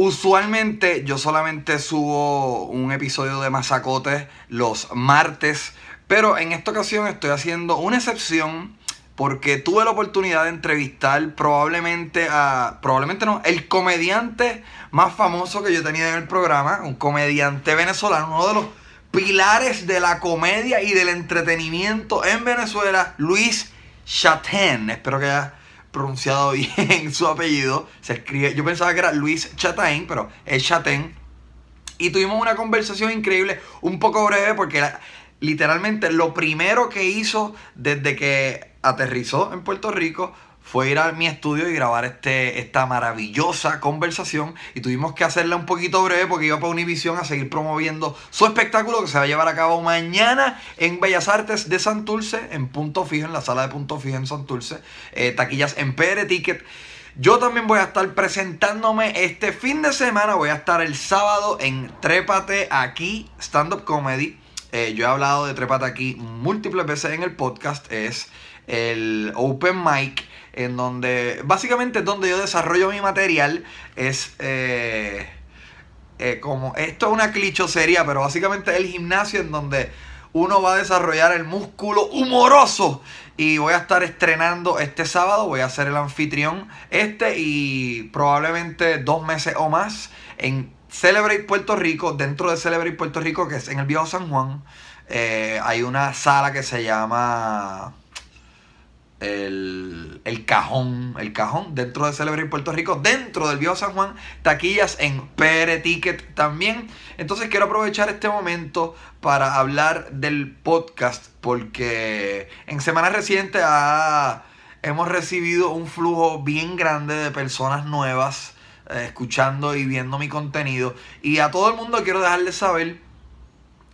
Usualmente yo solamente subo un episodio de Mazacotes los martes, pero en esta ocasión estoy haciendo una excepción porque tuve la oportunidad de entrevistar probablemente a, probablemente no, el comediante más famoso que yo tenía en el programa, un comediante venezolano, uno de los pilares de la comedia y del entretenimiento en Venezuela, Luis Chatén. Espero que haya pronunciado bien su apellido. Se escribe, yo pensaba que era Luis Chatain, pero es Chatain. Y tuvimos una conversación increíble, un poco breve, porque era literalmente lo primero que hizo desde que aterrizó en Puerto Rico fue ir a mi estudio y grabar este, esta maravillosa conversación y tuvimos que hacerla un poquito breve porque iba para Univision a seguir promoviendo su espectáculo que se va a llevar a cabo mañana en Bellas Artes de Santurce, en Punto Fijo, en la sala de Punto Fijo en Santurce, eh, taquillas en PR Ticket. Yo también voy a estar presentándome este fin de semana, voy a estar el sábado en Trépate aquí, Stand Up Comedy. Eh, yo he hablado de Trépate aquí múltiples veces en el podcast, es el Open Mic en donde básicamente donde yo desarrollo mi material es eh, eh, como esto es una clichosería, pero básicamente el gimnasio en donde uno va a desarrollar el músculo humoroso y voy a estar estrenando este sábado, voy a ser el anfitrión este y probablemente dos meses o más en Celebrate Puerto Rico, dentro de Celebrate Puerto Rico que es en el viejo San Juan. Eh, hay una sala que se llama el, cajón, el cajón dentro de Celebrate Puerto Rico, dentro del Viejo San Juan, taquillas en Pere Ticket también. Entonces quiero aprovechar este momento para hablar del podcast, porque en semanas recientes hemos recibido un flujo bien grande de personas nuevas eh, escuchando y viendo mi contenido. Y a todo el mundo quiero dejarles saber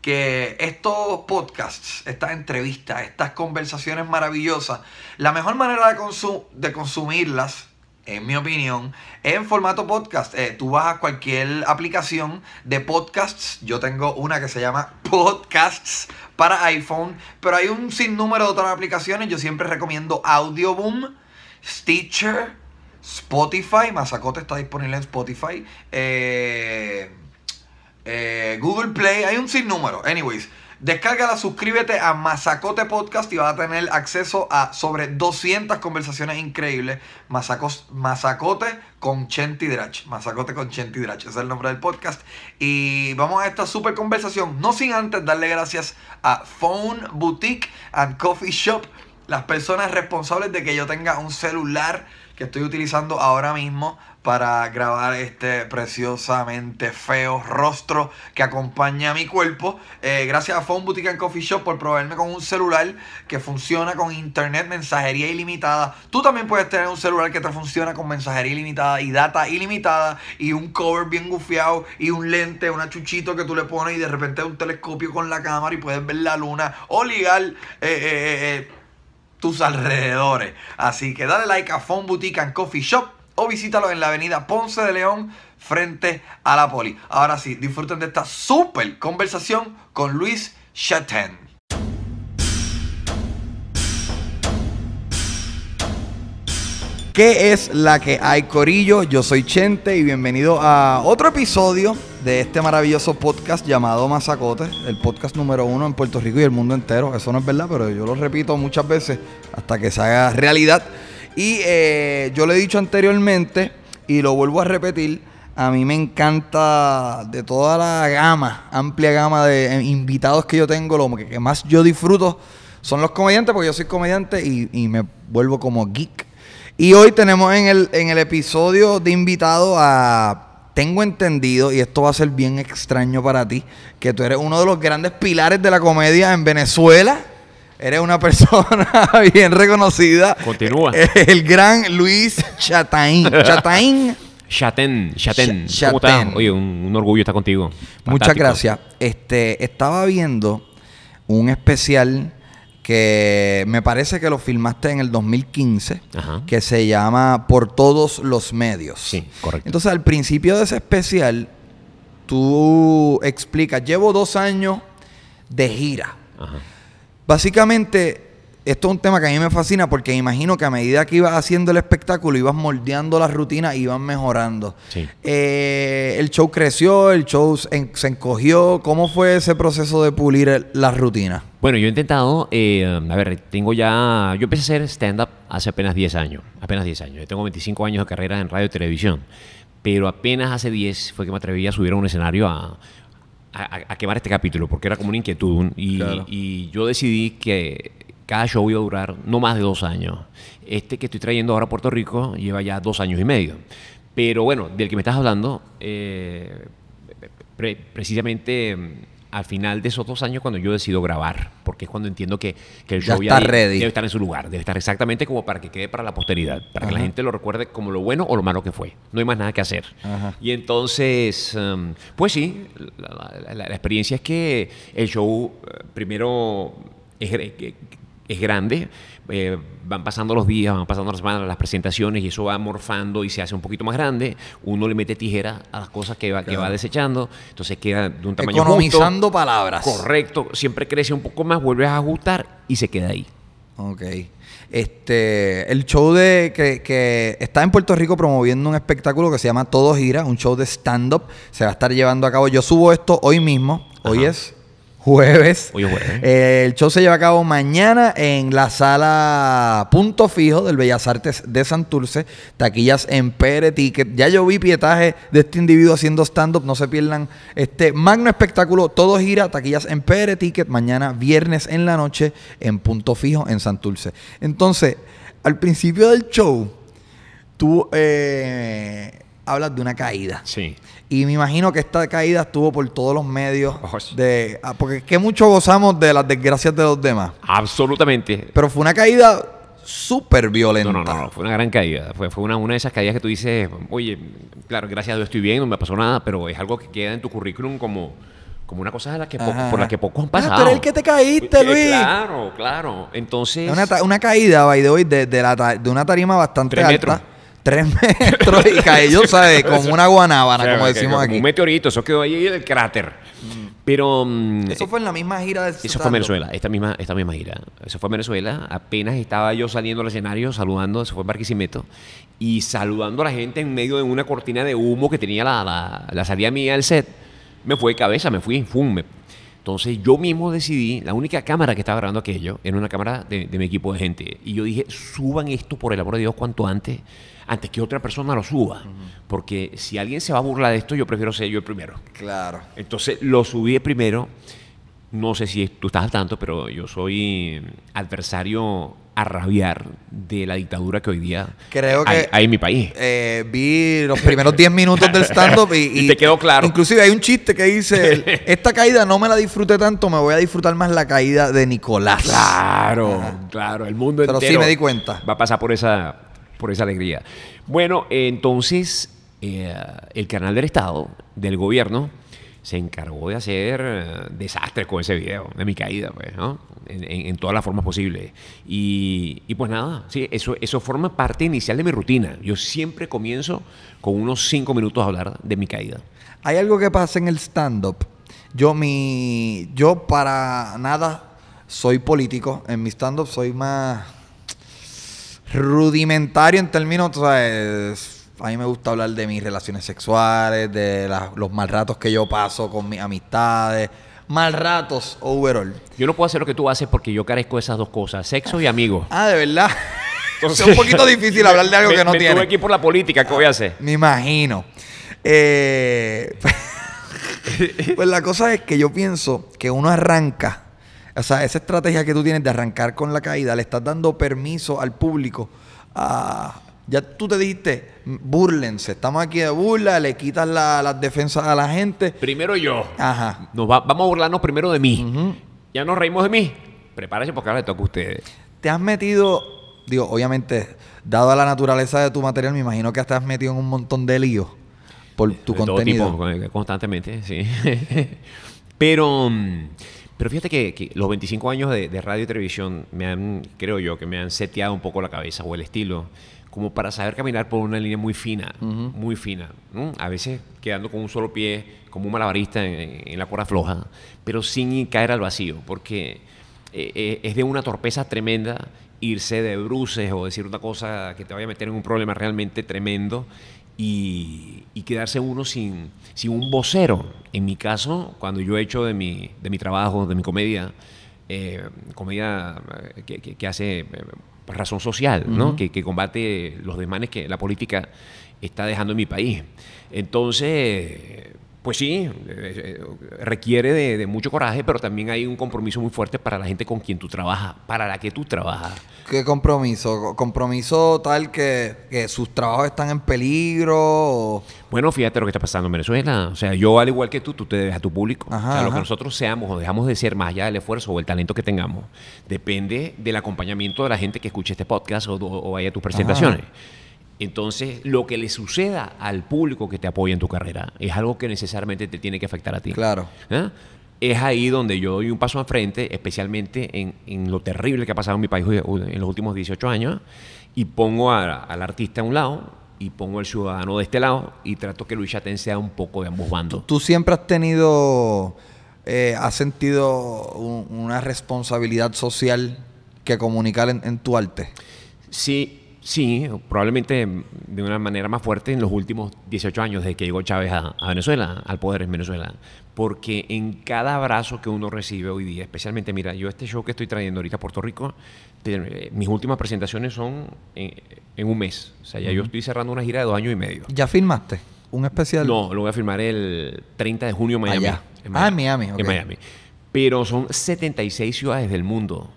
que estos podcasts, estas entrevistas, estas conversaciones maravillosas, la mejor manera de, consumirlas en mi opinión, es en formato podcast. Eh, tú vas a cualquier aplicación de podcasts. Yo tengo una que se llama Podcasts para iPhone, pero hay un sinnúmero de otras aplicaciones. Yo siempre recomiendo Audioboom, Stitcher, Spotify. Mazacote está disponible en Spotify. Eh eh, Google Play, hay un sinnúmero. Anyways, descárgala, suscríbete a Mazacote Podcast y vas a tener acceso a sobre 200 conversaciones increíbles. Mazacote con Chenti Drach. Mazacote con Chenti Drach, es el nombre del podcast. Y vamos a esta super conversación, no sin antes darle gracias a Phone Boutique and Coffee Shop, las personas responsables de que yo tenga un celular que estoy utilizando ahora mismo para grabar este preciosamente feo rostro que acompaña a mi cuerpo. Eh, gracias a Phone Boutique and Coffee Shop por proveerme con un celular que funciona con internet, mensajería ilimitada. Tú también puedes tener un celular que te funciona con mensajería ilimitada y data ilimitada y un cover bien gufiado y un lente, una chuchito que tú le pones y de repente un telescopio con la cámara y puedes ver la luna o ligar. Eh, eh, tus alrededores. Así que dale like a Phone Boutique and Coffee Shop o visítalo en la avenida Ponce de León frente a la Poli. Ahora sí, disfruten de esta súper conversación con Luis Chaten. ¿Qué es la que hay, Corillo? Yo soy Chente y bienvenido a otro episodio de este maravilloso podcast llamado Mazacote, el podcast número uno en Puerto Rico y el mundo entero. Eso no es verdad, pero yo lo repito muchas veces hasta que se haga realidad. Y eh, yo le he dicho anteriormente, y lo vuelvo a repetir, a mí me encanta de toda la gama, amplia gama de eh, invitados que yo tengo, lo que más yo disfruto son los comediantes, porque yo soy comediante y, y me vuelvo como geek. Y hoy tenemos en el, en el episodio de invitado a tengo entendido, y esto va a ser bien extraño para ti, que tú eres uno de los grandes pilares de la comedia en Venezuela. Eres una persona bien reconocida. Continúa. Eh, el gran Luis Chataín. Chataín. Chaten, Chaten. Ch Oye, un, orgullo estar contigo. Muchas gracias. Este, estaba viendo un especial que me parece que lo filmaste en el 2015, que se llama Por todos los medios. Sí, correcto. Entonces, al principio de ese especial, tú explicas, llevo dos años de gira. Ajá. Básicamente, esto es un tema que a mí me fascina porque imagino que a medida que ibas haciendo el espectáculo, ibas moldeando las rutinas y ibas mejorando. Eh, el show creció, el show se encogió. ¿Cómo fue ese proceso de pulir la rutina? Bueno, yo he intentado, eh, a ver, tengo ya, yo empecé a hacer stand-up hace apenas 10 años, apenas 10 años. Yo tengo 25 años de carrera en radio y televisión, pero apenas hace 10 fue que me atreví a subir a un escenario a a, quemar este capítulo, porque era como una inquietud. Y, yo decidí que cada show iba a durar no más de dos años. Este que estoy trayendo ahora a Puerto Rico lleva ya dos años y medio. Pero bueno, del que me estás hablando, eh, precisamente mm, al final de esos dos años cuando yo decido grabar, porque es cuando entiendo que, el show ya, debe, estar en su lugar, debe estar exactamente como para que quede para la posteridad, para que la gente lo recuerde como lo bueno o lo malo que fue. No hay más nada que hacer. Y entonces, em, pues sí, la, experiencia es que el show eh, primero es grande eh, van pasando los días, van pasando las semanas, las presentaciones y eso va morfando y se hace un poquito más grande. Uno le mete tijera a las cosas que va, que va desechando, entonces queda de un tamaño Economizando palabras. Correcto, siempre crece un poco más, vuelves a ajustar y se queda ahí. Ok. Este, el show de que, está en Puerto Rico promoviendo un espectáculo que se llama Todo Gira, un show de stand-up. Se va a estar llevando a cabo. Yo subo esto hoy mismo. Hoy es jueves. Eh, el show se lleva a cabo mañana en la sala Punto Fijo del Bellas Artes de Santurce. Taquillas en Pere Ticket. Ya yo vi pietaje de este individuo haciendo stand-up. No se pierdan este magno espectáculo. Todo gira. Taquillas en Pere Ticket. Mañana viernes en la noche en Punto Fijo en Santurce. Entonces, al principio del show, tú... Eh, hablas de una caída. Sí. Y me imagino que esta caída estuvo por todos los medios oh, de ah, porque es que mucho gozamos de las desgracias de los demás. Absolutamente. Pero fue una caída súper violenta. No, no, no, fue una gran caída. Fue, una, una de esas caídas que tú dices, oye, claro, gracias a Dios estoy bien, no me pasó nada, pero es algo que queda en tu currículum como, como una cosa la que por la que poco han pasado. Ah, pero que te caíste, eh, Luis. claro, claro. Entonces. Una, una caída, by the way, de, de, la, de una tarima bastante tres alta. Metros tres metros y cayó, ¿sabes? Como una guanábana, como decimos aquí. un meteorito, eso quedó ahí en el cráter. Pero. Mm, eso fue en la misma gira de Eso fue en Venezuela, esta misma, esta misma gira. Eso fue en Venezuela. Apenas estaba yo saliendo al escenario, saludando, eso fue en Barquisimeto, y saludando a la gente en medio de una cortina de humo que tenía la, la, salida mía del set. Me fue de cabeza, me fui, fum, entonces yo mismo decidí, la única cámara que estaba grabando aquello era una cámara de, mi equipo de gente. Y yo dije, suban esto por el amor de Dios cuanto antes antes que otra persona lo suba. Porque si alguien se va a burlar de esto, yo prefiero ser yo el primero. Claro. Entonces lo subí primero. No sé si tú estás al tanto, pero yo soy adversario a rabiar de la dictadura que hoy día Creo que, hay, en mi país. Eh, vi los primeros 10 minutos del stand-up y, y, te quedó claro. Inclusive hay un chiste que dice, esta caída no me la disfruté tanto, me voy a disfrutar más la caída de Nicolás. Claro, claro, el mundo Pero sí me di cuenta. Va a pasar por esa por esa alegría. Bueno, entonces eh, el canal del Estado, del gobierno, se encargó de hacer eh, desastres con ese video, de mi caída, pues, En, todas las formas posibles. Y, pues nada, eso, eso forma parte inicial de mi rutina. Yo siempre comienzo con unos cinco minutos a hablar de mi caída. Hay algo que pasa en el stand-up. Yo, mi, yo para nada soy político. En mi stand-up soy más rudimentario en términos, a mí me gusta hablar de mis relaciones sexuales, de los mal ratos que yo paso con mis amistades, mal ratos overall. Yo no puedo hacer lo que tú haces porque yo carezco de esas dos cosas, sexo y amigos. Ah, de verdad. es un poquito difícil hablar de algo que no me tiene. aquí por la política, ¿qué voy a hacer? Me imagino. Eh, pues la cosa es que yo pienso que uno arranca o sea, esa estrategia que tú tienes de arrancar con la caída, le estás dando permiso al público a... Ya tú te dijiste, burlense, estamos aquí de burla, le quitas las defensas a la gente. Primero yo. Ajá. vamos a burlarnos primero de mí. Ya nos reímos de mí. Prepárense porque ahora le toca a ustedes. Te has metido, digo, obviamente, dado a la naturaleza de tu material, me imagino que has metido en un montón de líos por tu contenido. constantemente, sí. Pero mm, pero fíjate que, los 25 años de, radio y televisión me han, creo yo, que me han seteado un poco la cabeza o el estilo, como para saber caminar por una línea muy fina, muy fina. A veces quedando con un solo pie, como un malabarista en, la cuerda floja, pero sin caer al vacío, porque eh, eh, es de una torpeza tremenda irse de bruces o decir una cosa que te vaya a meter en un problema realmente tremendo y, quedarse uno sin, un vocero. En mi caso, cuando yo he hecho de mi, de mi trabajo, de mi comedia, eh, comedia eh, que, hace eh, pues, razón social, que, que, combate los desmanes que la política está dejando en mi país. Entonces, pues sí, eh, requiere de, mucho coraje, pero también hay un compromiso muy fuerte para la gente con quien tú trabajas, para la que tú trabajas. ¿Qué compromiso? ¿Compromiso tal que, sus trabajos están en peligro? Bueno, fíjate lo que está pasando en Venezuela. O sea, yo al igual que tú, tú te debes a tu público. o lo que nosotros seamos o dejamos de ser, más allá del esfuerzo o el talento que tengamos, depende del acompañamiento de la gente que escuche este podcast o, vaya a tus presentaciones. Entonces, lo que le suceda al público que te apoya en tu carrera es algo que necesariamente te tiene que afectar a ti. Claro. ¿Ah? Es ahí donde yo doy un paso al frente, especialmente en, lo terrible que ha pasado en mi país uh, en los últimos 18 años, y pongo al artista a un lado y pongo al ciudadano de este lado y trato que Luis Chaten sea un poco de ambos bandos. Tú, siempre has tenido, eh, has sentido una responsabilidad social que comunicar en tu arte. Sí, Sí, probablemente de una manera más fuerte en los últimos 18 años desde que llegó Chávez a, Venezuela, al poder en Venezuela. Porque en cada abrazo que uno recibe hoy día, especialmente, mira, yo este show que estoy trayendo ahorita a Puerto Rico, eh, mis últimas presentaciones son en, un mes. O sea, ya yo estoy cerrando una gira de dos años y medio. ¿Ya firmaste un especial? No, lo voy a firmar el 30 de junio en ah, Miami. Ah, en Miami. En Miami. Pero son 76 ciudades del mundo.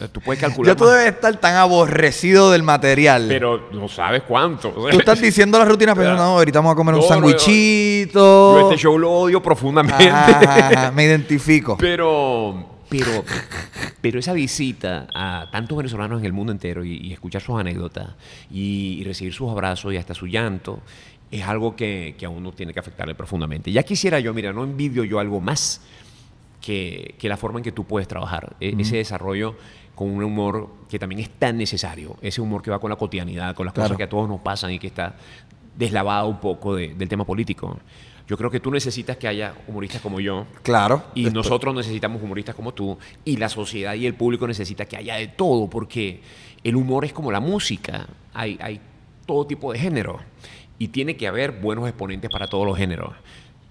Eh, tú puedes calcular. Ya tú debes estar tan aborrecido del material. Pero no sabes cuánto. Tú estás diciendo las rutinas, pero no, ahorita vamos a comer un sandwichito. yo, este show lo odio profundamente. me identifico. Pero pero, esa visita a tantos venezolanos en el mundo entero y, escuchar sus anécdotas y, recibir sus abrazos y hasta su llanto es algo que, que, a uno tiene que afectarle profundamente. Ya quisiera yo, mira, no envidio yo algo más que, la forma en que tú puedes trabajar, e, ese desarrollo con un humor que también es tan necesario, ese humor que va con la cotidianidad, con las cosas que a todos nos pasan y que está deslavado un poco del tema político. Yo creo que tú necesitas que haya humoristas como yo. Claro. Y nosotros necesitamos humoristas como tú. Y la sociedad y el público necesita que haya de todo, porque el humor es como la música. Hay, hay todo tipo de género. Y tiene que haber buenos exponentes para todos los géneros.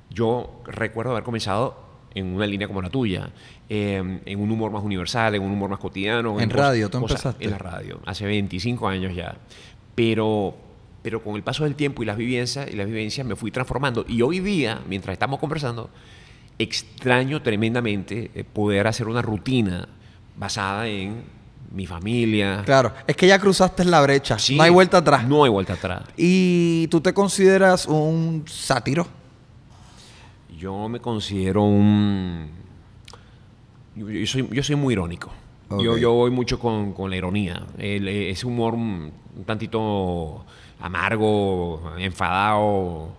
Yo recuerdo haber comenzado en una línea como la tuya, em, en un humor más universal, en un humor más cotidiano. En, radio, tú empezaste. En la radio, hace 25 años ya. Pero, pero con el paso del tiempo y las vivencias, y las vivencias me fui transformando. Y hoy día, mientras estamos conversando, extraño tremendamente eh, poder hacer una rutina basada en mi familia. Claro, es que ya cruzaste la brecha, no hay vuelta atrás. No hay vuelta atrás. ¿Y tú te consideras un sátiro? Yo me considero un... Yo, soy, yo soy muy irónico. Yo, voy mucho con, la ironía. ese humor un, tantito amargo, enfadado,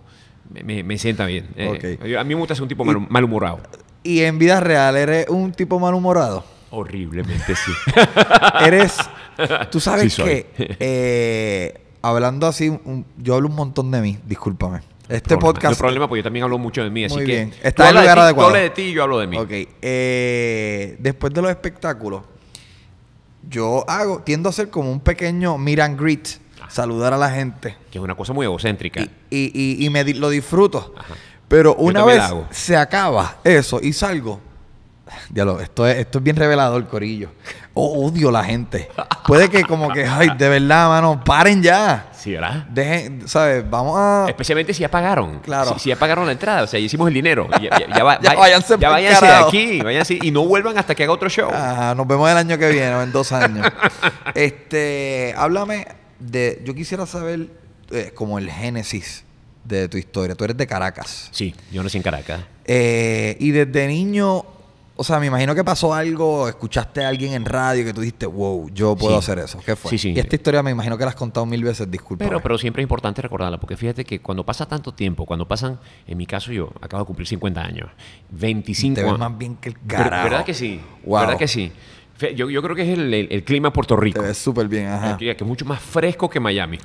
me, sienta bien. Eh, eh, a mí me gusta ser un tipo malhumorado. ¿Y en vida real eres un tipo malhumorado? Horriblemente sí. eres... Tú sabes que... Eh, hablando así, yo hablo un montón de mí, discúlpame este podcast. No hay problema, porque yo también hablo mucho de mí, así Bien. Está en lugar adecuado. de ti yo hablo de mí. Ok. Eh, después de los espectáculos, yo hago, tiendo a hacer como un pequeño meet and greet. Ah. Saludar a la gente. Que es una cosa muy egocéntrica. Y, y, me lo disfruto. Pero una vez se acaba eso y salgo, esto es, esto es bien revelador, Corillo. Oh, odio la gente. Puede que como que, ay, de verdad, mano, paren ya. Sí, ¿verdad? Dejen, ¿sabes? Vamos a... Especialmente si ya pagaron. Claro. Si, si ya pagaron la entrada, o sea, ya hicimos el dinero. Ya, ya, ya, ya de aquí, y no vuelvan hasta que haga otro show. nos vemos el año que viene o en dos años. este, háblame de... Yo quisiera saber eh, como el génesis de tu historia. Tú eres de Caracas. Sí, yo nací en Caracas. Eh, y desde niño o sea, me imagino que pasó algo, escuchaste a alguien en radio que tú dijiste, wow, yo puedo hacer eso. ¿Qué fue? Y esta historia me imagino que la has contado mil veces, disculpa. Pero, pero siempre es importante recordarla, porque fíjate que cuando pasa tanto tiempo, cuando pasan, en mi caso yo acabo de cumplir 50 años, 25 Te ves más bien que el carajo. ¿Verdad que sí? ¿Verdad que sí? Yo, creo que es el, clima de Puerto Rico. Te ves súper bien, ajá. Que, que es mucho más fresco que Miami.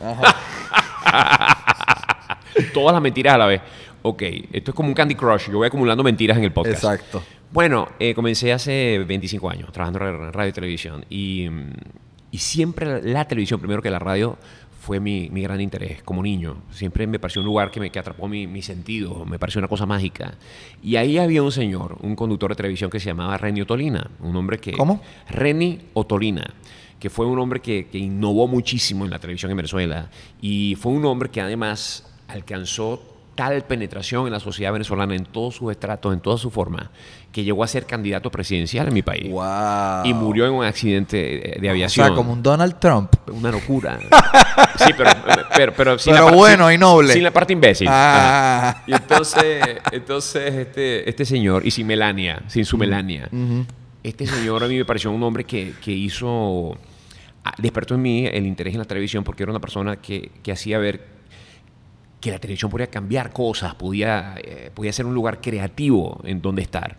Todas las mentiras a la vez. Ok, esto es como un Candy Crush. Yo voy acumulando mentiras en el podcast. Exacto. Bueno, eh, comencé hace 25 años trabajando en radio y televisión y, siempre la, televisión, primero que la radio, fue mi, gran interés como niño. Siempre me pareció un lugar que me que atrapó mi, mi, sentido, me pareció una cosa mágica. Y ahí había un señor, un conductor de televisión que se llamaba Reni Otolina, un hombre que... ¿Cómo? Reni Otolina que fue un hombre que innovó muchísimo en la televisión en Venezuela y fue un hombre que además alcanzó tal penetración en la sociedad venezolana, en todos sus estratos, en toda su forma que llegó a ser candidato presidencial en mi país. Y murió en un accidente eh, de aviación. O sea, como un Donald Trump. Una locura. sí, pero, pero, pero, bueno y noble. Sin la parte imbécil. Ah. Y entonces, entonces este, este señor, y sin Melania, sin su Melania, este señor a mí me pareció un hombre que, hizo... Ah, despertó en mí el interés en la televisión porque era una persona que, que hacía ver que la televisión podía cambiar cosas, podía, eh, podía ser un lugar creativo en donde estar.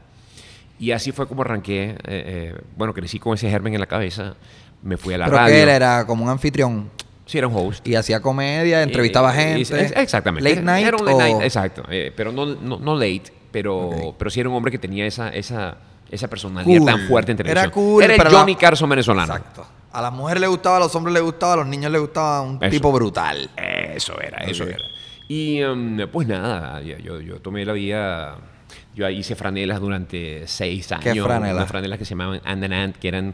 Y así fue como arranqué. Eh, eh, bueno, crecí con ese germen en la cabeza. Me fui a la radio. ¿Pero era como un anfitrión? Sí, era un host. Y hacía comedia, entrevistaba gente. exactamente. Late night. Era un late exacto. pero no, no, late, pero, pero sí era un hombre que tenía esa, esa, esa personalidad tan fuerte en televisión. Era cool. Era el Johnny Carson venezolano. Exacto. A las mujeres le gustaba, a los hombres les gustaba, a los niños les gustaba un tipo brutal. Eso era, eso era. Y em, pues nada, yo, tomé la vía yo hice franelas durante seis años. ¿Qué franelas? franelas que se llamaban And and que eran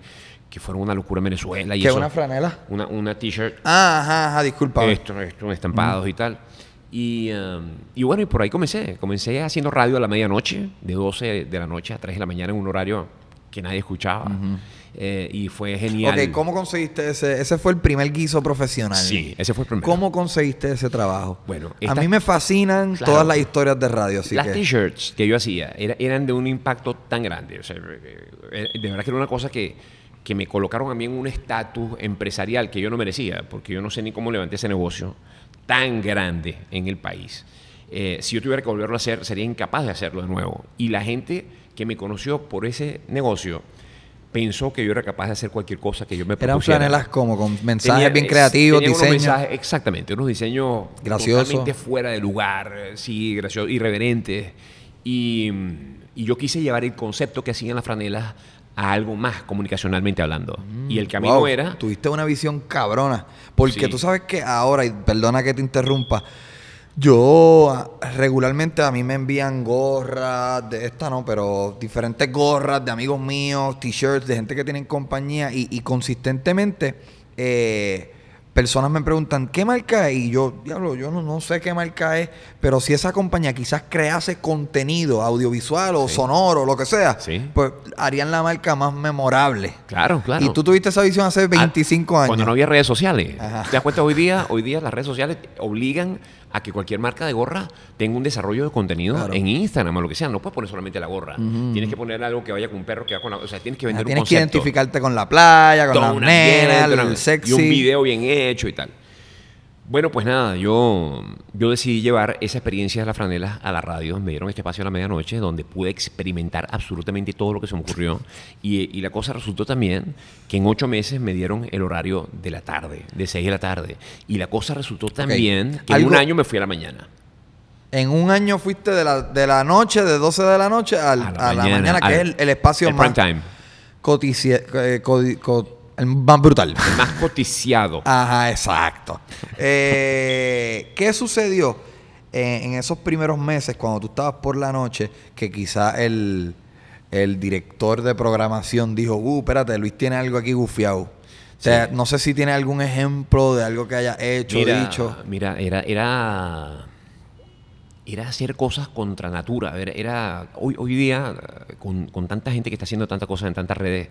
que fueron una locura en Venezuela. Y ¿Qué una franela? Una, una t-shirt. Ah, ajá, disculpa. Esto, esto estampados y tal. Y, em, y, bueno, y por ahí comencé. Comencé haciendo radio a la medianoche, de 12 de la noche a 3 de la mañana, en un horario que nadie escuchaba. Eh, y fue genial. ¿cómo conseguiste ese? Ese fue el primer guiso profesional. Sí, ese fue el primero. ¿Cómo conseguiste ese trabajo? Bueno, a mí me fascinan todas las historias de radio. Así las t-shirts que yo hacía eran de un impacto tan grande. Eh, eh, de verdad que era una cosa que, que me colocaron a mí en un estatus empresarial que yo no merecía, porque yo no sé ni cómo levanté ese negocio tan grande en el país. si yo tuviera que volverlo a hacer, sería incapaz de hacerlo de nuevo. Y la gente que me conoció por ese negocio, pensó que yo era capaz de hacer cualquier cosa que yo me propusiera. Eran franelas como con mensajes bien creativos, diseños. Unos mensajes, exactamente, unos diseños Gracioso. totalmente fuera de lugar, sí, gracioso, irreverentes. Y, yo quise llevar el concepto que hacían las franelas a algo más comunicacionalmente hablando. Mm, y el camino era... Tuviste una visión cabrona, porque tú sabes que ahora, y perdona que te interrumpa, yo ah, regularmente a mí me envían gorras, de esta no, pero diferentes gorras de amigos míos, t-shirts, de gente que tienen compañía y, consistentemente eh, personas me preguntan, ¿qué marca es? Y yo, diablo, yo no, sé qué marca es, pero si esa compañía quizás crease contenido audiovisual o sonoro, lo que sea, pues harían la marca más memorable. Claro, claro. Y tú tuviste esa visión hace 25 ah, años. Cuando no había redes sociales. ¿Te das cuenta hoy día? Hoy día las redes sociales obligan a que cualquier marca de gorra tenga un desarrollo de contenido en Instagram o lo que sea. No puedes poner solamente la gorra. Tienes que poner algo que vaya con un perro que va con la. O sea, tienes que ah, vender un tienes que identificarte con la playa, con la nena, el, el sexy. Y un video bien hecho y tal. Bueno, pues nada, yo, yo decidí llevar esa experiencia de las franelas a la radio. Me dieron este espacio a la medianoche donde pude experimentar absolutamente todo lo que se me ocurrió. Y, la cosa resultó también que en ocho meses me dieron el horario de la tarde, de seis de la tarde. Y la cosa resultó también que en un año me fui a la mañana. En un año fuiste de la, de la noche, de 12 de la noche a, la, mañana, que es el, espacio más. time. Eh, el más brutal. El más coticiado. Ajá, exacto. Eh, ¿Qué sucedió eh, en esos primeros meses cuando tú estabas por la noche que quizá el, director de programación dijo, uh, espérate, Luis tiene algo aquí gufiado? O sea, no sé si tiene algún ejemplo de algo que haya hecho, o dicho. Mira, era, era, era hacer cosas contra natura. Era, era hoy, hoy día, con, con tanta gente que está haciendo tantas cosas en tantas redes,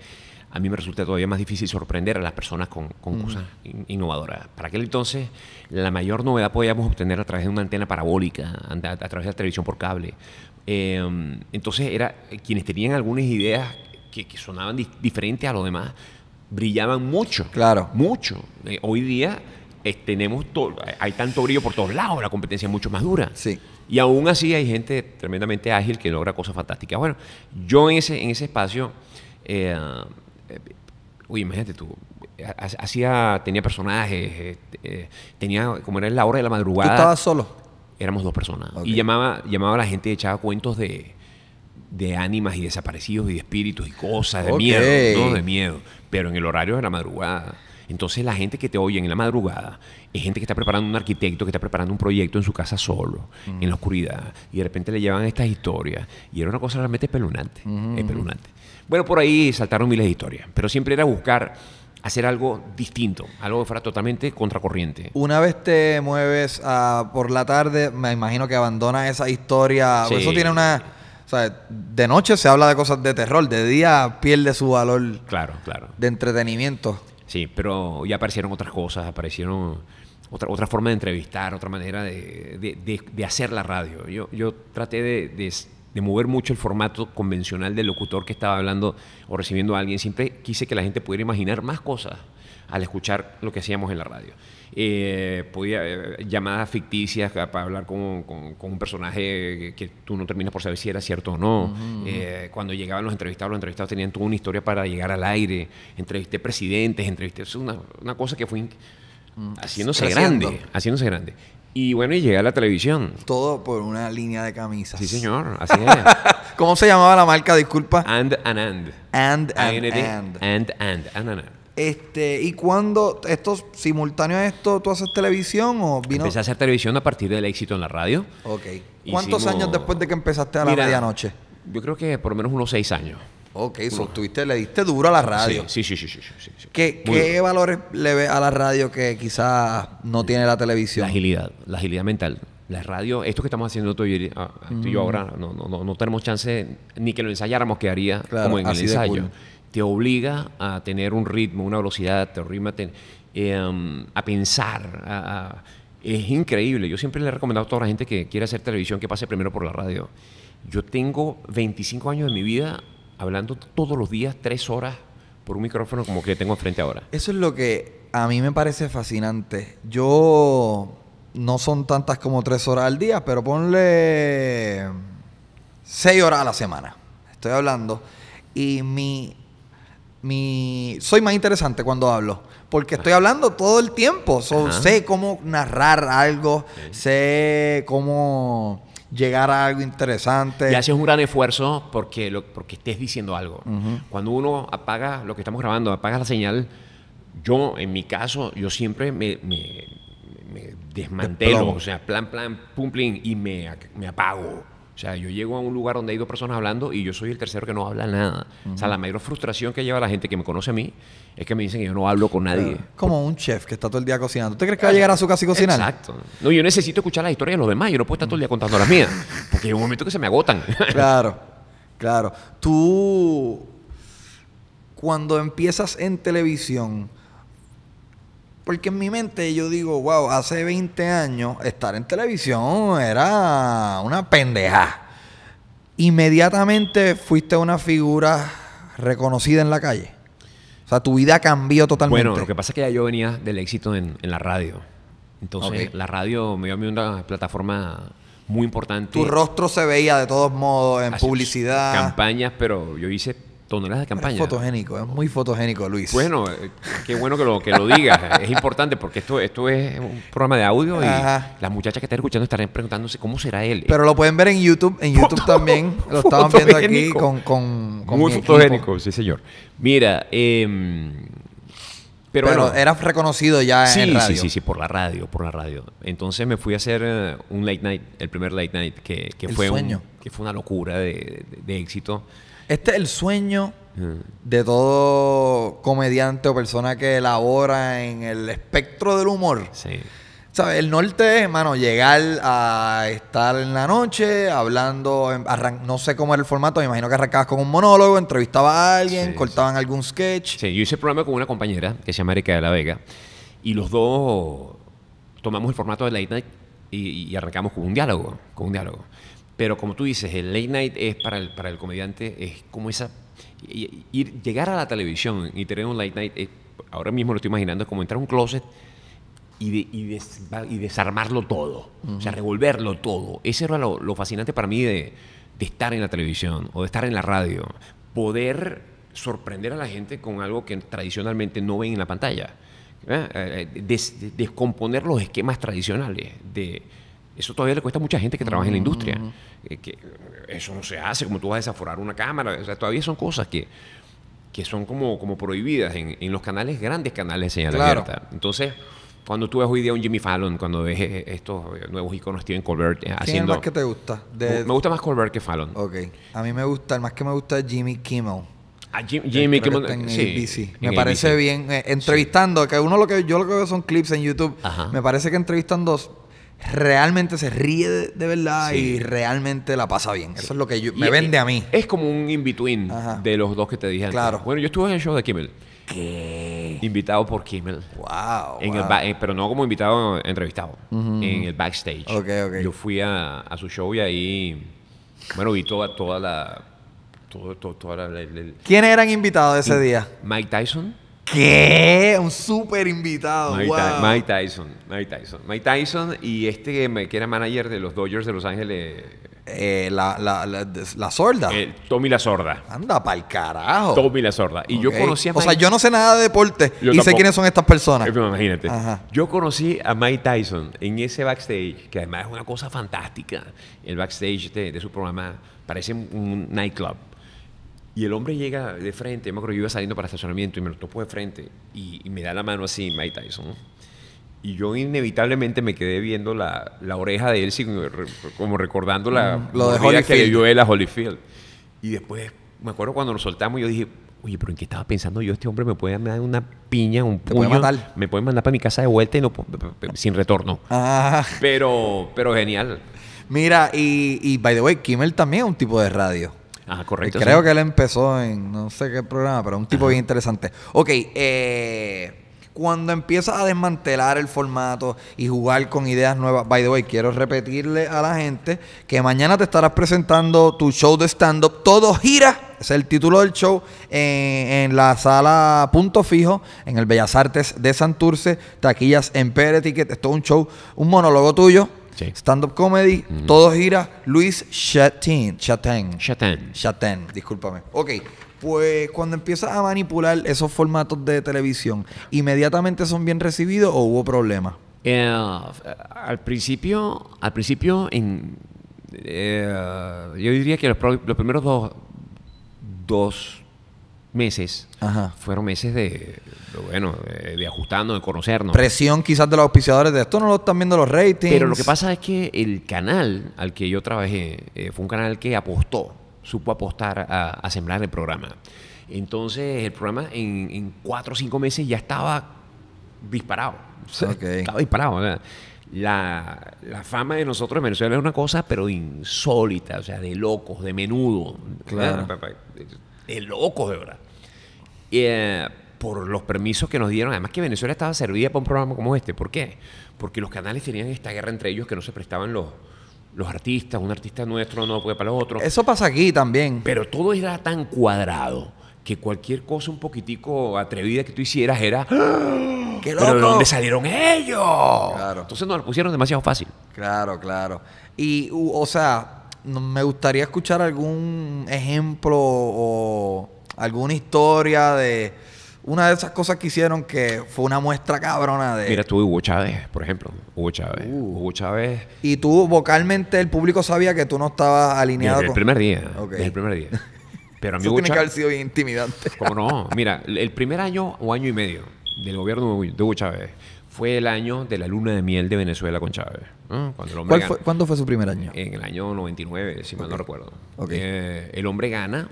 a mí me resulta todavía más difícil sorprender a las personas con, cosas innovadoras. Para aquel entonces, la mayor novedad podíamos obtener a través de una antena parabólica, a, través de la televisión por cable. Em, entonces, era, quienes tenían algunas ideas que, sonaban diferentes a los demás, brillaban mucho. Claro. Mucho. Eh, hoy día eh, tenemos tenemos hay tanto brillo por todos lados, la competencia es mucho más dura. Sí. Y aún así hay gente tremendamente ágil que logra cosas fantásticas. Bueno, yo en ese, en ese espacio eh, eh, uy, imagínate tú, hacía, tenía personajes, eh, eh, tenía, como era la hora de la madrugada. ¿Tú estabas solo? Éramos dos personas. Y llamaba, llamaba a la gente y echaba cuentos de, de ánimas y desaparecidos y de espíritus y cosas, de miedo, De miedo. Pero en el horario de la madrugada. Entonces la gente que te oye en la madrugada es gente que está preparando un arquitecto, que está preparando un proyecto en su casa solo, mm. en la oscuridad, y de repente le llevan estas historias. Y era una cosa realmente espeluznante, mm. Espelunante bueno, por ahí saltaron miles de historias, pero siempre era buscar hacer algo distinto, algo que fuera totalmente contracorriente. Una vez te mueves por la tarde, me imagino que abandonas esa historia. Eso tiene una... O sea, de noche se habla de cosas de terror, de día pierde su valor. Claro, claro. De entretenimiento. Sí, pero ya aparecieron otras cosas, aparecieron otra, otra forma de entrevistar, otra manera de, hacer la radio. Yo, yo traté de de mover mucho el formato convencional del locutor que estaba hablando o recibiendo a alguien. Siempre quise que la gente pudiera imaginar más cosas al escuchar lo que hacíamos en la radio. Eh, podía eh, llamadas ficticias para hablar con, un personaje que tú no terminas por saber si era cierto o no. Eh, cuando llegaban los entrevistados, los entrevistados tenían toda una historia para llegar al aire. Entrevisté presidentes, entrevisté... Es una, cosa que fue mm. haciéndose grande, haciéndose grande. Y bueno, y llegué a la televisión. Todo por una línea de camisas. Sí, señor, así es. ¿Cómo se llamaba la marca? Disculpa. And and and. And and and. And and Este, ¿y cuándo estos simultáneo a esto tú haces televisión o vino? Empecé a hacer televisión a partir del éxito en la radio. Ok. ¿Cuántos años después de que empezaste a la medianoche? Yo creo que por lo menos unos seis años. Ok, so, le diste duro a la radio. Sí, sí, sí, sí. ¿Qué, valores le ve a la radio que quizás no tiene la televisión? La agilidad, la agilidad mental. La radio, esto que estamos haciendo tú y, yo ah, mm. ahora, no, no, no, tenemos chance ni que lo ensayáramos, que haría como en el ensayo. Te obliga a tener un ritmo, una velocidad, te em, a, pensar, es increíble. Yo siempre le he recomendado a toda la gente que quiere hacer televisión que pase primero por la radio. Yo tengo 25 años de mi vida hablando todos los días tres horas por un micrófono como que tengo enfrente ahora. Eso es lo que a mí me parece fascinante. Yo no son tantas como tres horas al día, pero ponle seis horas a la semana. Estoy hablando. Y mi, soy más interesante cuando hablo. Porque estoy hablando todo el tiempo. sé cómo narrar algo. Sé cómo llegar a algo interesante. Y haces un gran esfuerzo porque, lo, porque estés diciendo algo. Cuando uno apaga lo que estamos grabando, apaga la señal, yo, en mi caso, yo siempre me, me, desmantelo, o sea, plan, plan, pum, plin, y me, me apago. O sea, yo llego a un lugar donde hay dos personas hablando y yo soy el tercero que no habla nada. O sea, la mayor frustración que lleva la gente que me conoce a mí es que me dicen que yo no hablo con nadie. Como un chef que está todo el día cocinando. ¿Usted crees que va a llegar a su casa y cocinar? Exacto. No, yo necesito escuchar las historias de los demás. Yo no puedo estar todo el día contando las mías. Porque hay un momento que se me agotan. claro, claro. Tú, cuando empiezas en televisión, porque en mi mente yo digo, wow, hace 20 años estar en televisión era una pendeja. Inmediatamente fuiste una figura reconocida en la calle. O sea, tu vida cambió totalmente. Bueno, lo que pasa es que ya yo venía del éxito en, la radio. Entonces, la radio me dio a mí una plataforma muy importante. Tu rostro se veía de todos modos en publicidad. Campañas, pero yo hice toneladas de campaña. fotogénico, es muy fotogénico, Luis. Bueno, eh, qué bueno que lo, que lo digas. es importante porque esto, esto es un programa de audio y las muchachas que están escuchando estarán preguntándose cómo será él. Pero lo pueden ver en YouTube, en YouTube también. Lo estaban viendo aquí con, con, Muy fotogénico, sí, señor. Mira, em, pero, bueno, era reconocido ya en radio. Sí, sí, sí, por la radio, por la radio. Entonces me fui a hacer eh, un late night, el primer late night, que, que fue, sueño. que fue una locura de, de éxito. Este es el sueño de todo comediante o persona que elabora en el espectro del humor. Sí. El norte es, hermano, llegar a estar en la noche hablando, no sé cómo era el formato, me imagino que arrancabas con un monólogo, entrevistabas a alguien, cortaban algún sketch. Sí, yo hice el programa con una compañera que se llama Erika de la Vega y los dos tomamos el formato de la Night y, y arrancamos con un diálogo, con un diálogo. Pero como tú dices, el late night es para el, para el comediante, es como esa... Ir, llegar a la televisión y tener un late night, es, eh, ahora mismo lo estoy imaginando, es como entrar a un closet y, y, y desarmarlo todo, o sea, revolverlo todo. Ese era lo, lo fascinante para mí de, de estar en la televisión o de estar en la radio. Poder sorprender a la gente con algo que tradicionalmente no ven en la pantalla. ¿eh? Eh, descomponer los esquemas tradicionales. De, eso todavía le cuesta a mucha gente que trabaja en la industria. Eh, que eso no se hace, como tú vas a desaforar una cámara, o sea, todavía son cosas que, que son como, como prohibidas en, en los canales, grandes canales de señal abierta. Entonces, cuando tú ves hoy día un Jimmy Fallon, cuando ves eh, eh, estos nuevos iconos Steven Colbert haciendo... ¿Quién es el más que te gusta? Me gusta más Colbert que Fallon. Ok. A mí me gusta, el más que me gusta es Jimmy Kimmel. Ah, Jimmy Kimmel sí, Me parece bien. entrevistando, que uno lo que yo lo que veo son clips en YouTube. Me parece que entrevistan dos realmente se ríe de, verdad y realmente la pasa bien. Eso es lo que me vende a mí. Es como un in-between de los dos que te dije Claro. Bueno, yo estuve en el show de Kimmel. ¿Qué? Invitado por Kimmel. Wow. Eh, pero no como invitado entrevistado. En el backstage. Yo fui a, su show y ahí. Bueno, vi toda, toda la. toda la, ¿Quiénes eran invitados ese día? Mike Tyson. ¿Qué? Un súper invitado. Mike, Tyson, Mike Tyson. Mike Tyson y este que era manager de los Dodgers de Los Ángeles. Eh, la, sorda. Eh, Tommy la sorda. Anda pa'l carajo. Tommy la sorda. Y yo conocí O sea, yo no sé nada de deporte y sé quiénes son estas personas. Eh, pues, imagínate. Yo conocí a Mike Tyson en ese backstage, que además es una cosa fantástica. El backstage de su programa parece un nightclub. Y el hombre llega de frente, me acuerdo, yo iba saliendo para estacionamiento y me lo topo de frente y, me da la mano así, Mike Tyson. Y yo inevitablemente me quedé viendo la, la oreja de él, como recordando la mm, lo de que dio él a Holyfield. Y después, me acuerdo cuando nos soltamos, yo dije, oye, pero ¿en qué estaba pensando yo? Este hombre me puede dar una piña, un puño, me puede mandar para mi casa de vuelta y no, sin retorno. Ah. Pero, pero genial. Mira, y, y by the way, Kimmel también es un tipo de radio. Ah, correcto. Creo que él empezó en no sé qué programa, pero un tipo bien interesante. Ok, eh, cuando empiezas a desmantelar el formato y jugar con ideas nuevas, by the way, quiero repetirle a la gente que mañana te estarás presentando tu show de stand-up, todo gira es el título del show eh, en, la sala Punto Fijo, en el Bellas Artes de Santurce, taquillas en Pérez Ticket. Esto es un show, un monólogo tuyo Stand-up comedy, todos todo gira. Luis Chatin. Chatin. Chatin. discúlpame. Ok, pues cuando empiezas a manipular esos formatos de televisión, ¿inmediatamente son bien recibidos o hubo problemas? Eh, al principio, al principio eh, yo diría que los, los primeros dos, dos meses fueron meses de, bueno, de, ajustarnos, de conocernos. Presión quizás de los auspiciadores de esto, no lo están viendo los ratings. Pero lo que pasa es que el canal al que yo trabajé eh, fue un canal que apostó, supo apostar a, sembrar el programa. Entonces el programa en, cuatro o cinco meses ya estaba disparado. Estaba disparado. la, fama de nosotros en Venezuela es una cosa, pero insólita, o sea, de locos, de menudo. Claro. De locos, de verdad. Eh, por los permisos que nos dieron. Además que Venezuela estaba servida para un programa como este. ¿Por qué? Porque los canales tenían esta guerra entre ellos que no se prestaban los, los artistas, un artista nuestro no puede para los otros. Eso pasa aquí también. Pero todo era tan cuadrado que cualquier cosa un poquitico atrevida que tú hicieras era... ¡Ah! ¡Qué loco! ¿Pero dónde salieron ellos? Claro. Entonces nos lo pusieron demasiado fácil. Claro, claro. Y, o sea, me gustaría escuchar algún ejemplo o alguna historia de una de esas cosas que hicieron que fue una muestra cabrona de. Mira, tú Hugo Chávez, por ejemplo. Hugo Chávez. Uh. Hugo Chávez. Y tú, vocalmente, el público sabía que tú no estabas alineado. con... el primer día. el primer día. Pero a mí Eso tiene que haber sido intimidante. ¿Cómo no? Mira, el primer año o año y medio del gobierno de Hugo Chávez fue el año de la luna de miel de Venezuela con Chávez. Cuando fue, ¿Cuándo fue su primer año? En el año 99, si mal no recuerdo. Eh, el hombre gana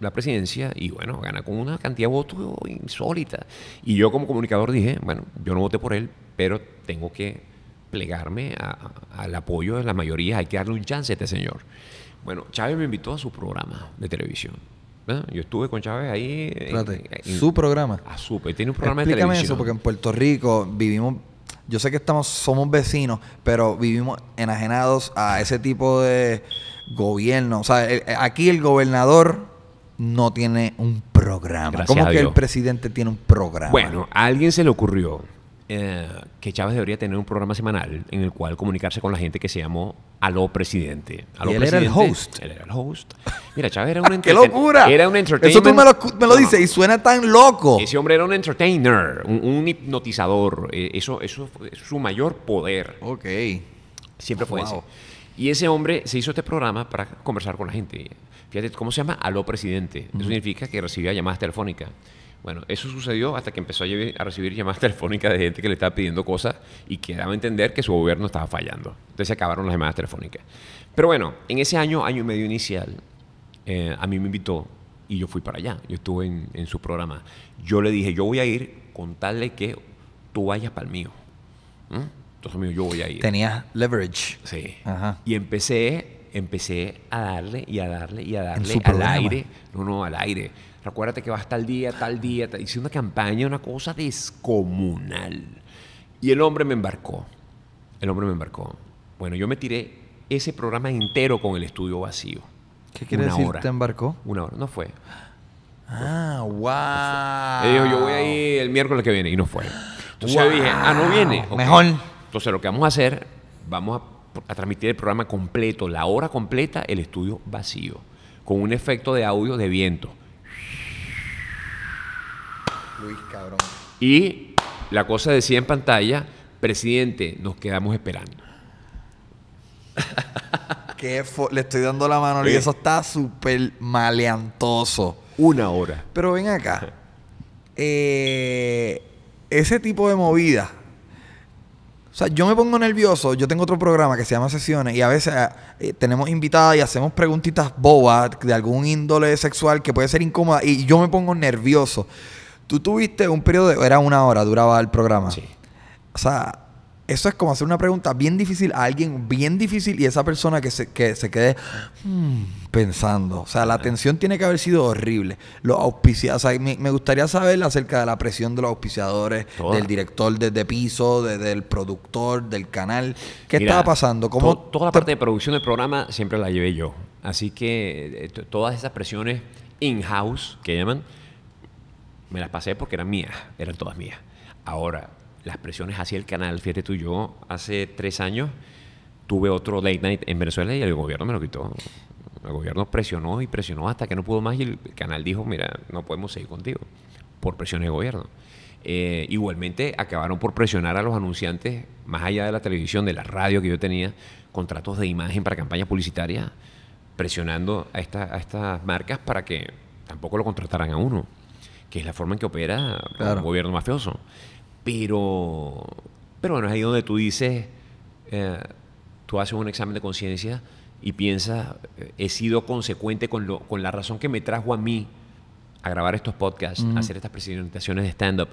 la presidencia y bueno, gana con una cantidad de votos insólita. Y yo como comunicador dije, bueno, yo no voté por él, pero tengo que plegarme al apoyo de la mayoría, hay que darle un chance a este señor. Bueno, Chávez me invitó a su programa de televisión. Yo estuve con Chávez ahí. en, su programa. Ah, súper. Pues, tiene un programa de televisión. eso, porque en Puerto Rico vivimos. Yo sé que estamos, somos vecinos, pero vivimos enajenados a ese tipo de gobierno. O sea, aquí el gobernador no tiene un programa. ¿Cómo que el presidente tiene un programa? Bueno, a alguien se le ocurrió eh, que Chávez debería tener un programa semanal en el cual comunicarse con la gente que se llamó Aló Presidente. él Presidente, era el host. era el host. Mira, Chávez era un ¡Qué locura! Era un entertainer. Eso tú me lo, dices y suena tan loco. Ese hombre era un entertainer, un, hipnotizador. Eh, eso, eso, es su mayor poder. Ok. Siempre fue eso Y ese hombre se hizo este programa para conversar con la gente. Fíjate, ¿cómo se llama? Aló presidente. Eso significa que recibía llamadas telefónicas. Bueno, eso sucedió hasta que empezó a, recibir llamadas telefónicas de gente que le estaba pidiendo cosas y que daba a entender que su gobierno estaba fallando. Entonces se acabaron las llamadas telefónicas. Pero bueno, en ese año, año y medio inicial, eh, a mí me invitó y yo fui para allá. Yo estuve en, su programa. Yo le dije, yo voy a ir con tal que tú vayas para el mío. ¿Mm? Entonces, yo voy a ir. Tenías leverage. Sí. Ajá. Y empecé empecé a darle y a darle y a darle al aire. No, no, al aire. Recuérdate que vas tal día, tal día. Hice una campaña, una cosa descomunal. Y el hombre me embarcó. El hombre me embarcó. Bueno, yo me tiré ese programa entero con el estudio vacío. ¿Qué quiere decir te embarcó? Una hora. No fue. Ah, wow. dijo, yo voy ahí el miércoles que viene. Y no fue. Entonces yo dije, ah, no viene. Mejor. Entonces lo que vamos a hacer, vamos a a transmitir el programa completo, la hora completa, el estudio vacío, con un efecto de audio de viento. Luis, cabrón. Y la cosa decía en pantalla, presidente, nos quedamos esperando. Le estoy dando la mano y eso está súper maleantoso. Una hora. Pero ven acá. Eh, ese tipo de movida o sea, yo me pongo nervioso. Yo tengo otro programa que se llama Sesiones y a veces ah, eh, tenemos invitadas y hacemos preguntitas bobas de algún índole sexual que puede ser incómoda y yo me pongo nervioso. Tú tuviste un periodo, de, era una hora, duraba el programa. Sí. O sea, eso es como hacer una pregunta bien difícil a alguien bien difícil y esa persona que se, quede hmm, pensando. O sea, la atención tiene que haber sido horrible. Los me, gustaría saber acerca de la presión de los auspiciadores, del director desde piso, del productor, del canal. ¿Qué estaba pasando? como toda la parte de producción del programa siempre la llevé yo. Así que eh, todas esas presiones in-house que llaman, me las pasé porque eran mías, eran todas mías. Ahora, las presiones hacia el canal. Fíjate tú, yo hace tres años tuve otro late night en Venezuela y el gobierno me lo quitó. El gobierno presionó y presionó hasta que no pudo más y el canal dijo, mira, no podemos seguir contigo por presiones de gobierno. Eh, igualmente acabaron por presionar a los anunciantes, más allá de la televisión, de la radio que yo tenía, contratos de imagen para campañas publicitarias, presionando a, estas marcas para que tampoco lo contrataran a uno, que es la forma en que opera un gobierno mafioso. Pero, pero bueno, es ahí donde tú dices, eh, tú haces un examen de conciencia y piensas, eh, he sido consecuente con, lo, con la razón que me trajo a mí a grabar estos podcasts, a hacer estas presentaciones de stand-up,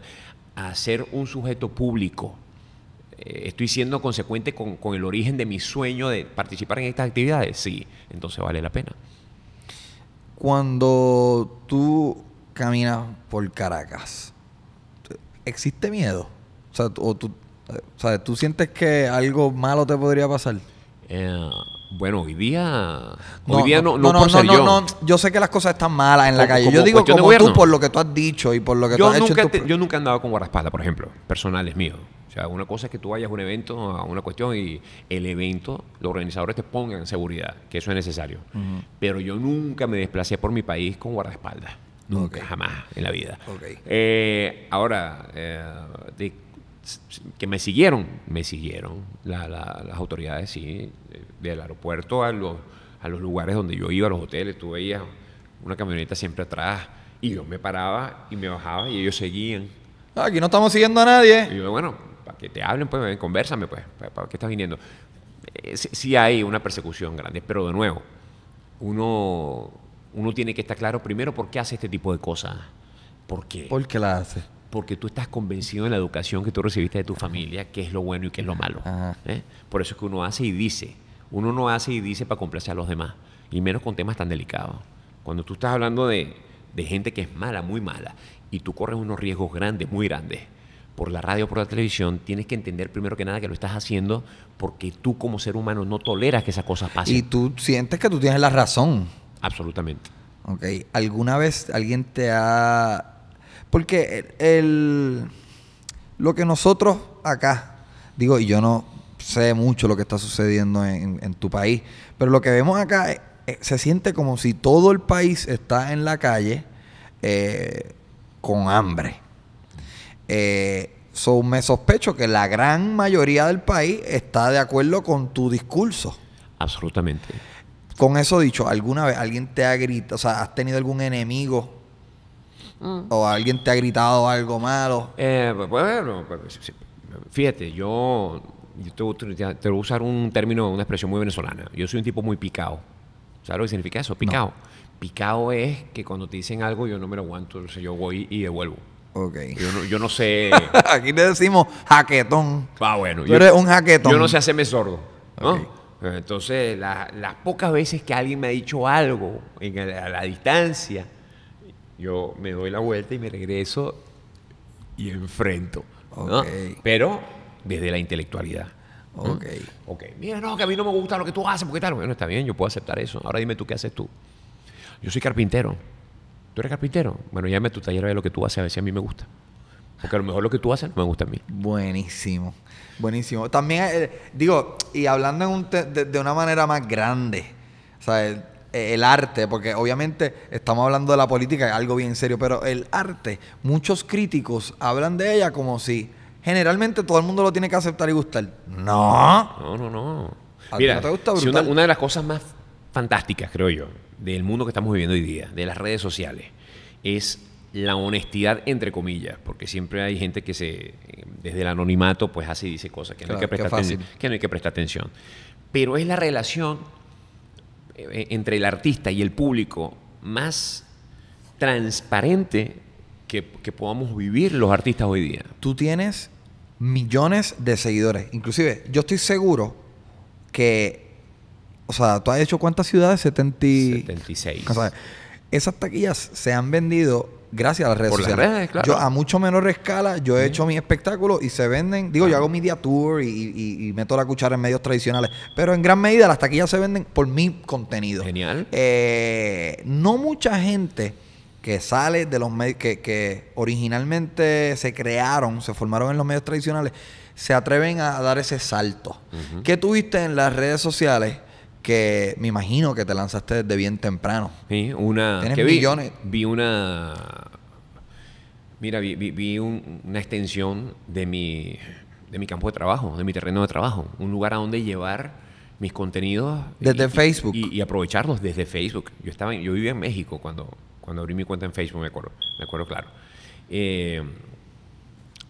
a ser un sujeto público. Eh, ¿Estoy siendo consecuente con, con, el origen de mi sueño de participar en estas actividades? Sí, entonces vale la pena. Cuando tú caminas por Caracas, ¿existe miedo? O sea, tú, sientes que algo malo te podría pasar? Eh, bueno, hoy día. No, hoy no, no, no, yo. sé que las cosas están malas en la calle. Yo digo como tú por lo que tú has dicho y por lo que tú has hecho. yo nunca he andado con guardaespaldas, por ejemplo, es mío. O sea, una cosa es que tú vayas a un evento, a una cuestión y el evento, los organizadores te pongan seguridad, que eso es necesario. Pero yo nunca me desplacé por mi país con guardaespaldas. Nunca, jamás en la vida. Eh, ahora, eh, que me siguieron, me siguieron las autoridades, sí, eh, del aeropuerto a los, a los lugares donde yo iba, a los hoteles, tú veías una camioneta siempre atrás y yo me paraba y me bajaba y ellos seguían. aquí no estamos siguiendo a nadie. Y yo, bueno, para que te hablen, pues, conversame, pues, ¿para qué estás viniendo? sí hay una persecución grande, pero de nuevo, uno uno tiene que estar claro primero por qué hace este tipo de cosas. ¿Por qué? ¿Por la hace? Porque tú estás convencido en la educación que tú recibiste de tu familia, qué es lo bueno y qué es lo malo. ¿eh? Por eso es que uno hace y dice. Uno no hace y dice para complacer a los demás, y menos con temas tan delicados. Cuando tú estás hablando de, de gente que es mala, muy mala, y tú corres unos riesgos grandes, muy grandes, por la radio, por la televisión, tienes que entender primero que nada que lo estás haciendo porque tú como ser humano no toleras que esas cosas pasen. Y tú sientes que tú tienes la razón. Absolutamente. Ok. ¿Alguna vez alguien te ha... Porque el, lo que nosotros acá, digo, y yo no sé mucho lo que está sucediendo en, tu país, pero lo que vemos acá eh, eh, se siente como si todo el país está en la calle eh, con hambre. me sospecho que la gran mayoría del país está de acuerdo con tu discurso. Absolutamente. Con eso dicho, ¿alguna vez alguien te ha gritado, o sea, has tenido algún enemigo mm. o alguien te ha gritado algo malo? Eh, pues, bueno, pues, fíjate, yo, yo te, voy a usar un término, una expresión muy venezolana. Yo soy un tipo muy picado. ¿Sabes lo que significa eso? Picado. Picado es que cuando te dicen algo yo no me lo aguanto, yo voy y devuelvo. Okay. Yo, no, sé. Aquí le decimos jaquetón. Ah, bueno. yo, eres un jaquetón. Yo no sé hacerme sordo. ¿no? Entonces, las pocas veces que alguien me ha dicho algo a, la distancia, yo me doy la vuelta y me regreso y enfrento. Pero desde la intelectualidad. ¿Mm? Ok. Ok. Mira, no, que a mí no me gusta lo que tú haces, porque tal. Bueno, está bien, yo puedo aceptar eso. Ahora dime tú qué haces tú. Yo soy carpintero. ¿Tú eres carpintero? Bueno, llame a tu taller a ver lo que tú haces, a ver si a mí me gusta. Porque a lo mejor lo que tú haces no me gusta a mí. Buenísimo. Buenísimo. También, eh, digo, y hablando de, una manera más grande, o el, arte, porque obviamente estamos hablando de la política, algo bien serio, pero el arte, muchos críticos hablan de ella como si generalmente todo el mundo lo tiene que aceptar y gustar. No. No, no, no. ¿A Mira, no te gusta una, una de las cosas más fantásticas, creo yo, del mundo que estamos viviendo hoy día, de las redes sociales, es la honestidad entre comillas, porque siempre hay gente que se desde el anonimato pues y dice cosas que, no, hay que, prestar que, no hay que atención. Pero es la relación eh, eh, entre el artista y el público más transparente que, podamos vivir los artistas hoy día. Tú tienes millones de seguidores. Inclusive, yo estoy seguro que, o sea, tú has hecho cuántas ciudades? 76. esas taquillas se han vendido gracias a las redes sociales. a mucho menor escala, yo he hecho mi espectáculo y se venden. Digo, yo hago media tour y, meto la cuchara en medios tradicionales. Pero en gran medida las taquillas se venden por mi contenido. Genial. Eh, no mucha gente que sale de los medios, que, originalmente se crearon, se formaron en los medios tradicionales, se atreven a dar ese salto. ¿Qué tuviste en las redes sociales? que me imagino que te lanzaste desde bien temprano. Sí, una... Tienes que Vi, vi una... Mira, vi, una extensión de mi, de mi campo de trabajo, de mi terreno de trabajo, un lugar a donde llevar mis contenidos. Desde Facebook. Y, aprovecharlos desde Facebook. Yo, estaba, yo vivía en México cuando, cuando abrí mi cuenta en Facebook, me acuerdo, me acuerdo claro. Eh,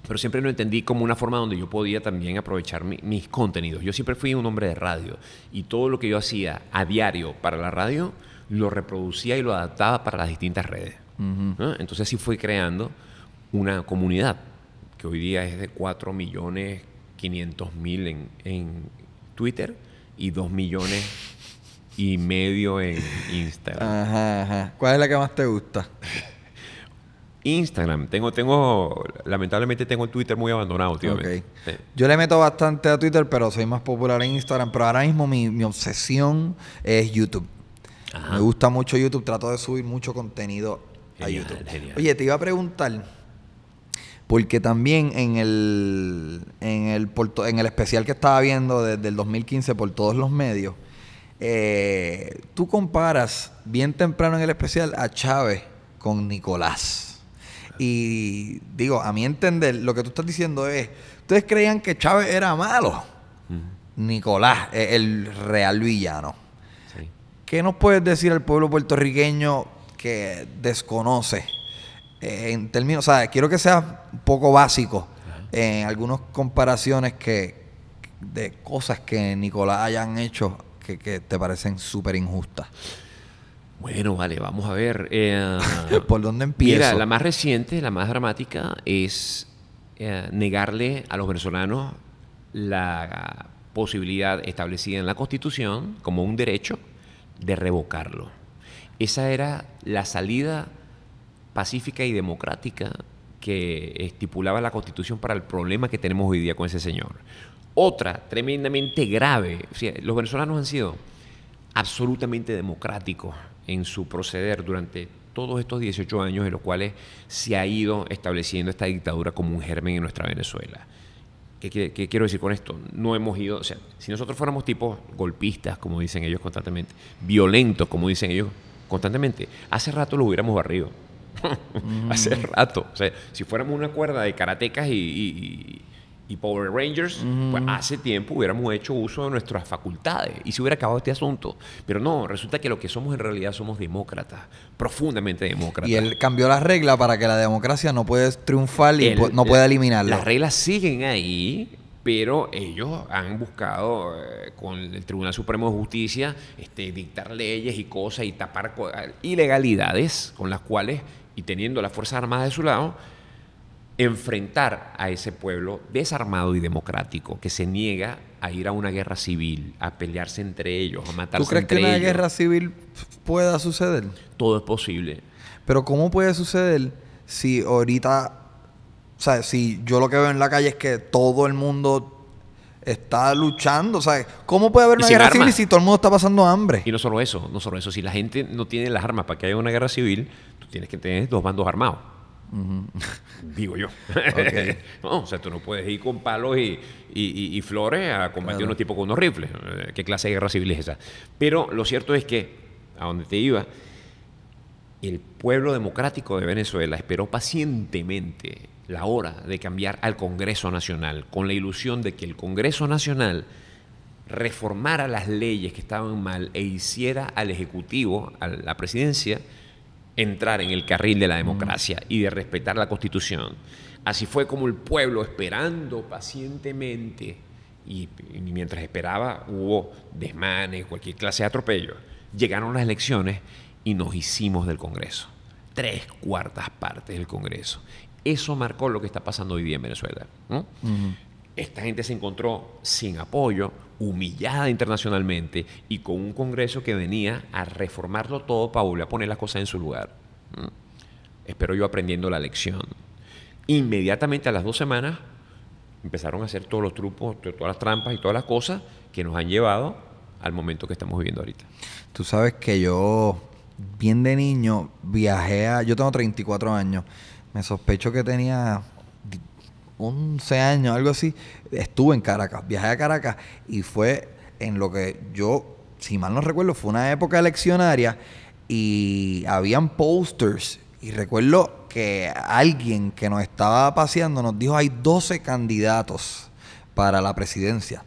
pero siempre lo entendí como una forma donde yo podía también aprovechar mis contenidos. Yo siempre fui un hombre de radio y todo lo que yo hacía a diario para la radio lo reproducía y lo adaptaba para las distintas redes. Entonces así fui creando una comunidad que hoy día es de 4.500.000 millones en, Twitter y 2 millones y medio en Instagram. ¿Cuál es la que más te gusta? Instagram. Tengo, tengo, lamentablemente tengo el Twitter muy abandonado tío. Yo le meto bastante a Twitter, pero soy más popular en Instagram. Pero ahora mismo mi, obsesión es YouTube. Me gusta mucho YouTube. Trato de subir mucho contenido a YouTube. Oye, te iba a preguntar. Porque también en el, en el, en el especial que estaba viendo desde el 2015 por todos los medios, eh, tú comparas bien temprano en el especial a Chávez con Nicolás. Y digo, a mi entender, lo que tú estás diciendo es, ustedes creían que Chávez era malo. Nicolás eh, el real villano. ¿Qué nos puedes decir al pueblo puertorriqueño que desconoce? Eh, en términos, o sea, quiero que sea un poco básico eh, en algunas comparaciones que de cosas que Nicolás hayan hecho que, que te parecen súper injustas. Bueno, vale, vamos a ver. Eh, ¿Por dónde empiezo? Mira, la más reciente, la más dramática, es eh, negarle a los venezolanos la posibilidad establecida en la Constitución como un derecho de revocarlo. Esa era la salida pacífica y democrática que estipulaba la Constitución para el problema que tenemos hoy día con ese señor. Otra tremendamente grave, los venezolanos han sido absolutamente democráticos en su proceder durante todos estos 18 años en los cuales se ha ido estableciendo esta dictadura como un germen en nuestra Venezuela. ¿Qué, quiero decir con esto? No hemos ido, o sea, si nosotros fuéramos tipos golpistas, como dicen ellos constantemente, violentos, como dicen ellos constantemente, hace rato lo hubiéramos barrido. hace rato. O sea, si fuéramos una cuerda de karatecas y y Power Rangers, pues hace tiempo hubiéramos hecho uso de nuestras facultades y se hubiera acabado este asunto. Pero no, resulta que lo que somos en realidad somos demócratas, profundamente demócratas. Y él cambió las reglas para que la democracia no pueda triunfar y no pueda eliminarla. Las reglas siguen ahí, pero ellos han buscado eh, con el Tribunal Supremo de Justicia este, dictar leyes y cosas y tapar ilegalidades con las cuales, y teniendo la fuerza armada de su lado, enfrentar a ese pueblo desarmado y democrático que se niega a ir a una guerra civil, a pelearse entre ellos, a matarse entre ellos. ¿Tú crees que una guerra civil pueda suceder? Todo es posible. Pero ¿cómo puede suceder si ahorita, o sea, si yo lo que veo en la calle es que todo el mundo está luchando. sea, ¿Cómo puede haber una guerra civil si todo el mundo está pasando hambre? Y no solo eso, no solo eso. Si la gente no tiene las armas para que haya una guerra civil, tú tienes que tener dos bandos armados. Digo yo. o sea, tú no puedes ir con palos y, flores a combatir a unos tipos con unos rifles. Eh, ¿Qué clase de guerra civil es esa? Pero lo cierto es que, a donde te iba, el pueblo democrático de Venezuela esperó pacientemente la hora de cambiar al Congreso Nacional, con la ilusión de que el Congreso Nacional reformara las leyes que estaban mal e hiciera al Ejecutivo, a la presidencia, entrar en el carril de la democracia y de respetar la constitución. Así fue como el pueblo, esperando pacientemente, y, mientras esperaba hubo desmanes, cualquier clase de atropello, llegaron las elecciones y nos hicimos del Congreso. Tres cuartas partes del Congreso. Eso marcó lo que está pasando hoy día en Venezuela esta gente se encontró sin apoyo, humillada internacionalmente y con un Congreso que venía a reformarlo todo para volver a poner las cosas en su lugar. Mm. Espero yo aprendiendo la lección. Inmediatamente a las dos semanas empezaron a hacer todos los trucos, todas las trampas y todas las cosas que nos han llevado al momento que estamos viviendo ahorita. Tú sabes que yo, bien de niño, viajé a... Yo tengo 34 años. Me sospecho que tenía 11 años, algo así, estuve en Caracas, viajé a Caracas y fue en lo que yo, si mal no recuerdo, fue una época eleccionaria y habían posters y recuerdo que alguien que nos estaba paseando nos dijo hay 12 candidatos para la presidencia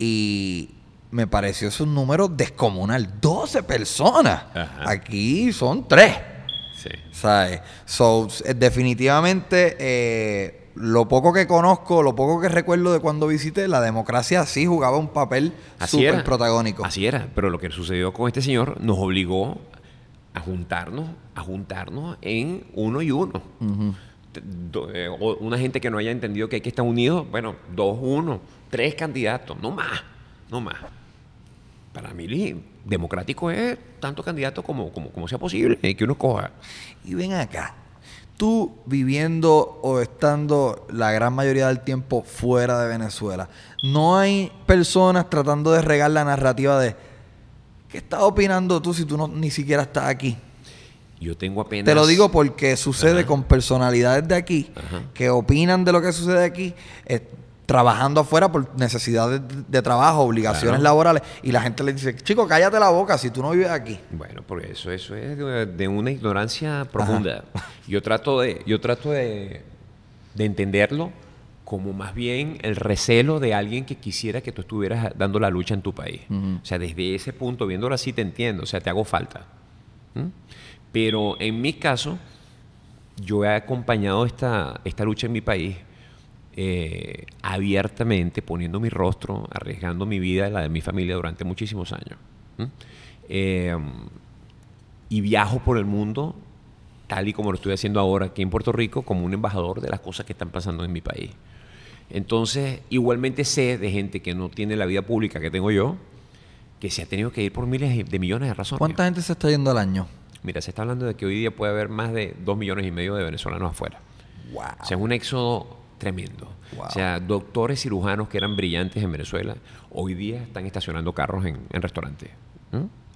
y me pareció es un número descomunal, 12 personas, aquí son 3. Sí. ¿Sabes? So, definitivamente... Eh, lo poco que conozco, lo poco que recuerdo de cuando visité, la democracia sí jugaba un papel súper protagónico. Así era, pero lo que sucedió con este señor nos obligó a juntarnos, a juntarnos en uno y uno. Eh, una gente que no haya entendido que hay que estar unidos, bueno, dos, uno, tres candidatos, no más, no más. Para mí, democrático es tanto candidato como, como, como sea posible, eh, que uno coja. Y ven acá, tú viviendo o estando la gran mayoría del tiempo fuera de Venezuela, no hay personas tratando de regar la narrativa de ¿qué estás opinando tú si tú no, ni siquiera estás aquí? Yo tengo apenas... Te lo digo porque sucede con personalidades de aquí que opinan de lo que sucede aquí. Eh, trabajando afuera por necesidades de trabajo, obligaciones laborales, y la gente le dice, chico, cállate la boca si tú no vives aquí. Bueno, porque eso, eso es de una ignorancia profunda. Yo trato de, yo trato de, entenderlo como más bien el recelo de alguien que quisiera que tú estuvieras dando la lucha en tu país. O sea, desde ese punto, viéndolo así, te entiendo, o sea, te hago falta. Pero en mi caso, yo he acompañado esta, esta lucha en mi país eh, abiertamente, poniendo mi rostro, arriesgando mi vida y la de mi familia durante muchísimos años. Eh, y viajo por el mundo tal y como lo estoy haciendo ahora aquí en Puerto Rico, como un embajador de las cosas que están pasando en mi país. Entonces, igualmente sé de gente que no tiene la vida pública que tengo yo, que se ha tenido que ir por miles de millones de razones. ¿Cuánta gente se está yendo al año? Mira, se está hablando de que hoy día puede haber más de dos millones y medio de venezolanos afuera. O sea, es un éxodo tremendo. O sea, doctores cirujanos que eran brillantes en Venezuela, hoy día están estacionando carros en, restaurantes.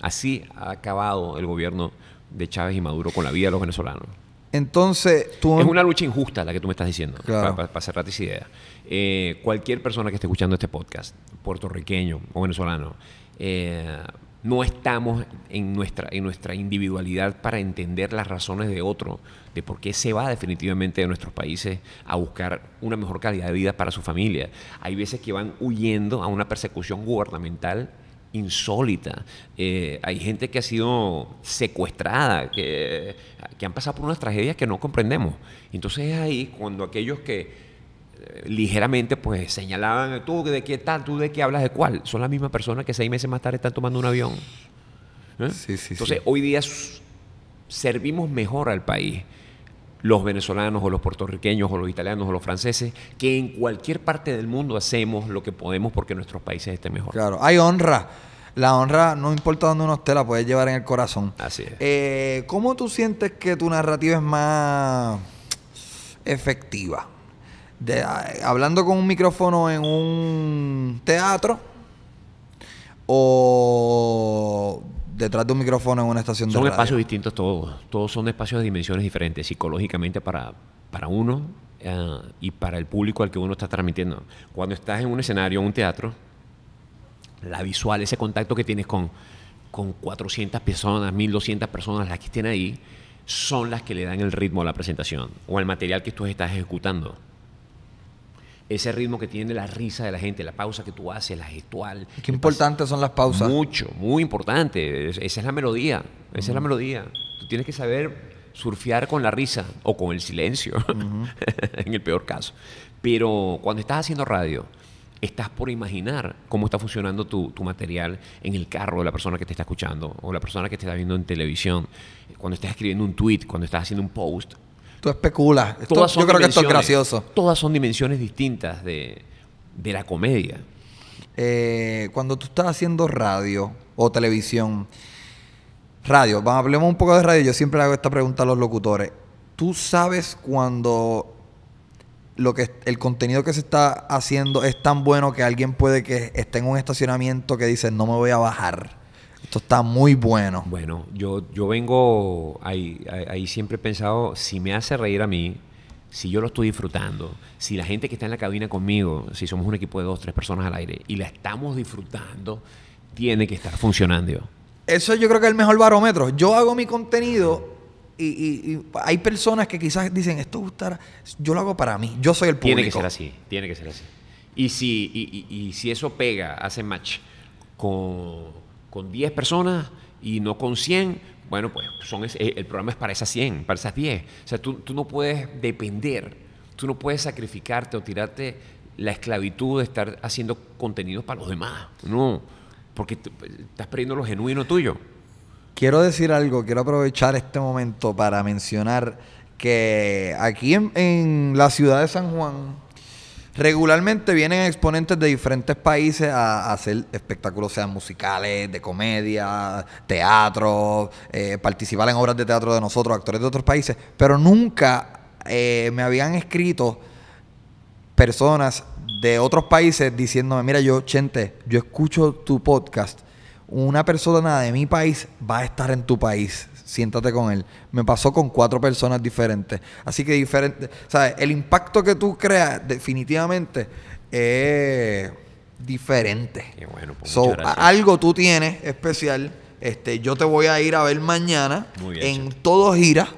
Así ha acabado el gobierno de Chávez y Maduro con la vida de los venezolanos. Entonces, Es una lucha injusta la que tú me estás diciendo, para, hacer cerrar idea. Eh, cualquier persona que esté escuchando este podcast, puertorriqueño o venezolano, eh, no estamos en nuestra, en nuestra individualidad para entender las razones de otro, de por qué se va definitivamente de nuestros países a buscar una mejor calidad de vida para su familia. Hay veces que van huyendo a una persecución gubernamental insólita. Eh, hay gente que ha sido secuestrada, que, que, han pasado por unas tragedias que no comprendemos. Entonces es ahí cuando aquellos que eh, ligeramente pues señalaban tú de qué tal, tú de qué hablas de cuál, son las mismas personas que seis meses más tarde están tomando un avión. ¿Eh? Entonces hoy día servimos mejor al país los venezolanos o los puertorriqueños o los italianos o los franceses, que en cualquier parte del mundo hacemos lo que podemos porque nuestros países estén mejor. Claro, hay honra. La honra, no importa dónde uno esté, la puedes llevar en el corazón. Así es. Eh, ¿Cómo tú sientes que tu narrativa es más efectiva? De, hablando con un micrófono en un teatro o detrás de un micrófono en una estación son de radio. Son espacios distintos todos. Todos son espacios de dimensiones diferentes, psicológicamente para, para uno eh, y para el público al que uno está transmitiendo. Cuando estás en un escenario, en un teatro, la visual, ese contacto que tienes con, con 400 personas, 1200 personas, las que estén ahí, son las que le dan el ritmo a la presentación o al material que tú estás ejecutando ese ritmo que tiene la risa de la gente, la pausa que tú haces, la gestual. Qué importantes son las pausas. Mucho, muy importante. esa es la melodía. Esa es la melodía. Tú tienes que saber surfear con la risa o con el silencio, en el peor caso. Pero cuando estás haciendo radio, estás por imaginar cómo está funcionando tu, tu, material en el carro de la persona que te está escuchando o la persona que te está viendo en televisión, cuando estás escribiendo un tweet, cuando estás haciendo un post, Tú especulas. yo creo que esto es gracioso. Todas son dimensiones distintas de, de la comedia. Eh, cuando tú estás haciendo radio o televisión, radio, vamos, hablemos un poco de radio, yo siempre hago esta pregunta a los locutores. ¿Tú sabes cuando lo que el contenido que se está haciendo es tan bueno que alguien puede que esté en un estacionamiento que dice no me voy a bajar? Esto está muy bueno. Bueno, yo, yo vengo ahí, siempre he pensado, si me hace reír a mí, si yo lo estoy disfrutando, si la gente que está en la cabina conmigo, si somos un equipo de dos, tres personas al aire y la estamos disfrutando, tiene que estar funcionando. Eso yo creo que es el mejor barómetro. Yo hago mi contenido y, hay personas que quizás dicen, esto gustará, yo lo hago para mí, yo soy el público. Tiene que ser así, tiene que ser así. y si eso pega, hace match con con 10 personas y no con 100, bueno, pues son eh, el programa es para esas 100, para esas 10. O sea, tú, no puedes depender, tú no puedes sacrificarte o tirarte la esclavitud de estar haciendo contenidos para los demás. No, porque pues, estás perdiendo lo genuino tuyo. Quiero decir algo, quiero aprovechar este momento para mencionar que aquí en la ciudad de San Juan, Regularmente vienen exponentes de diferentes países a, hacer espectáculos, sean musicales, de comedia, teatro, eh, participar en obras de teatro de nosotros, actores de otros países, pero nunca eh, me habían escrito personas de otros países diciéndome, mira, yo, Chente, yo escucho tu podcast, una persona de mi país va a estar en tu país siéntate con él. Me pasó con cuatro personas diferentes. Así que diferente, ¿sabes? El impacto que tú creas definitivamente es diferente. Qué bueno, pues, algo tú tienes especial. Este, yo te voy a ir a ver mañana en todo gira.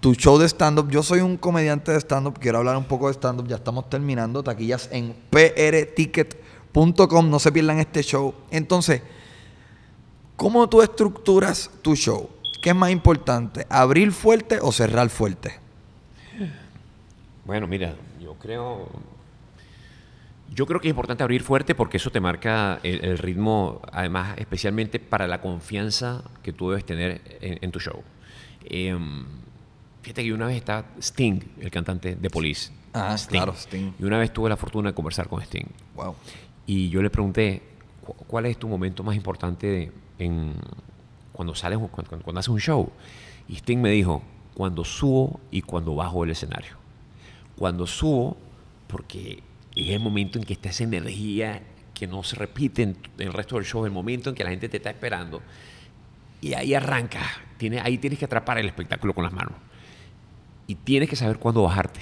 Tu show de stand-up. Yo soy un comediante de stand-up. Quiero hablar un poco de stand-up. Ya estamos terminando. Taquillas en prticket.com. No se pierdan este show. Entonces, ¿cómo tú estructuras tu show? ¿Qué es más importante, abrir fuerte o cerrar fuerte? Bueno, mira, yo creo, yo creo que es importante abrir fuerte porque eso te marca el, ritmo, además, especialmente para la confianza que tú debes tener en, tu show. Em, fíjate que una vez está Sting, el cantante de Police. Ah, claro, Sting. Y una vez tuve la fortuna de conversar con Sting. Wow. Y yo le pregunté, ¿cuál es tu momento más importante en, cuando, sales, cuando, haces un show. Y Sting me dijo, cuando subo y cuando bajo el escenario. Cuando subo, porque es el momento en que está esa energía que no se repite en el resto del show, el momento en que la gente te está esperando. Y ahí arranca, Tiene, ahí tienes que atrapar el espectáculo con las manos. Y tienes que saber cuándo bajarte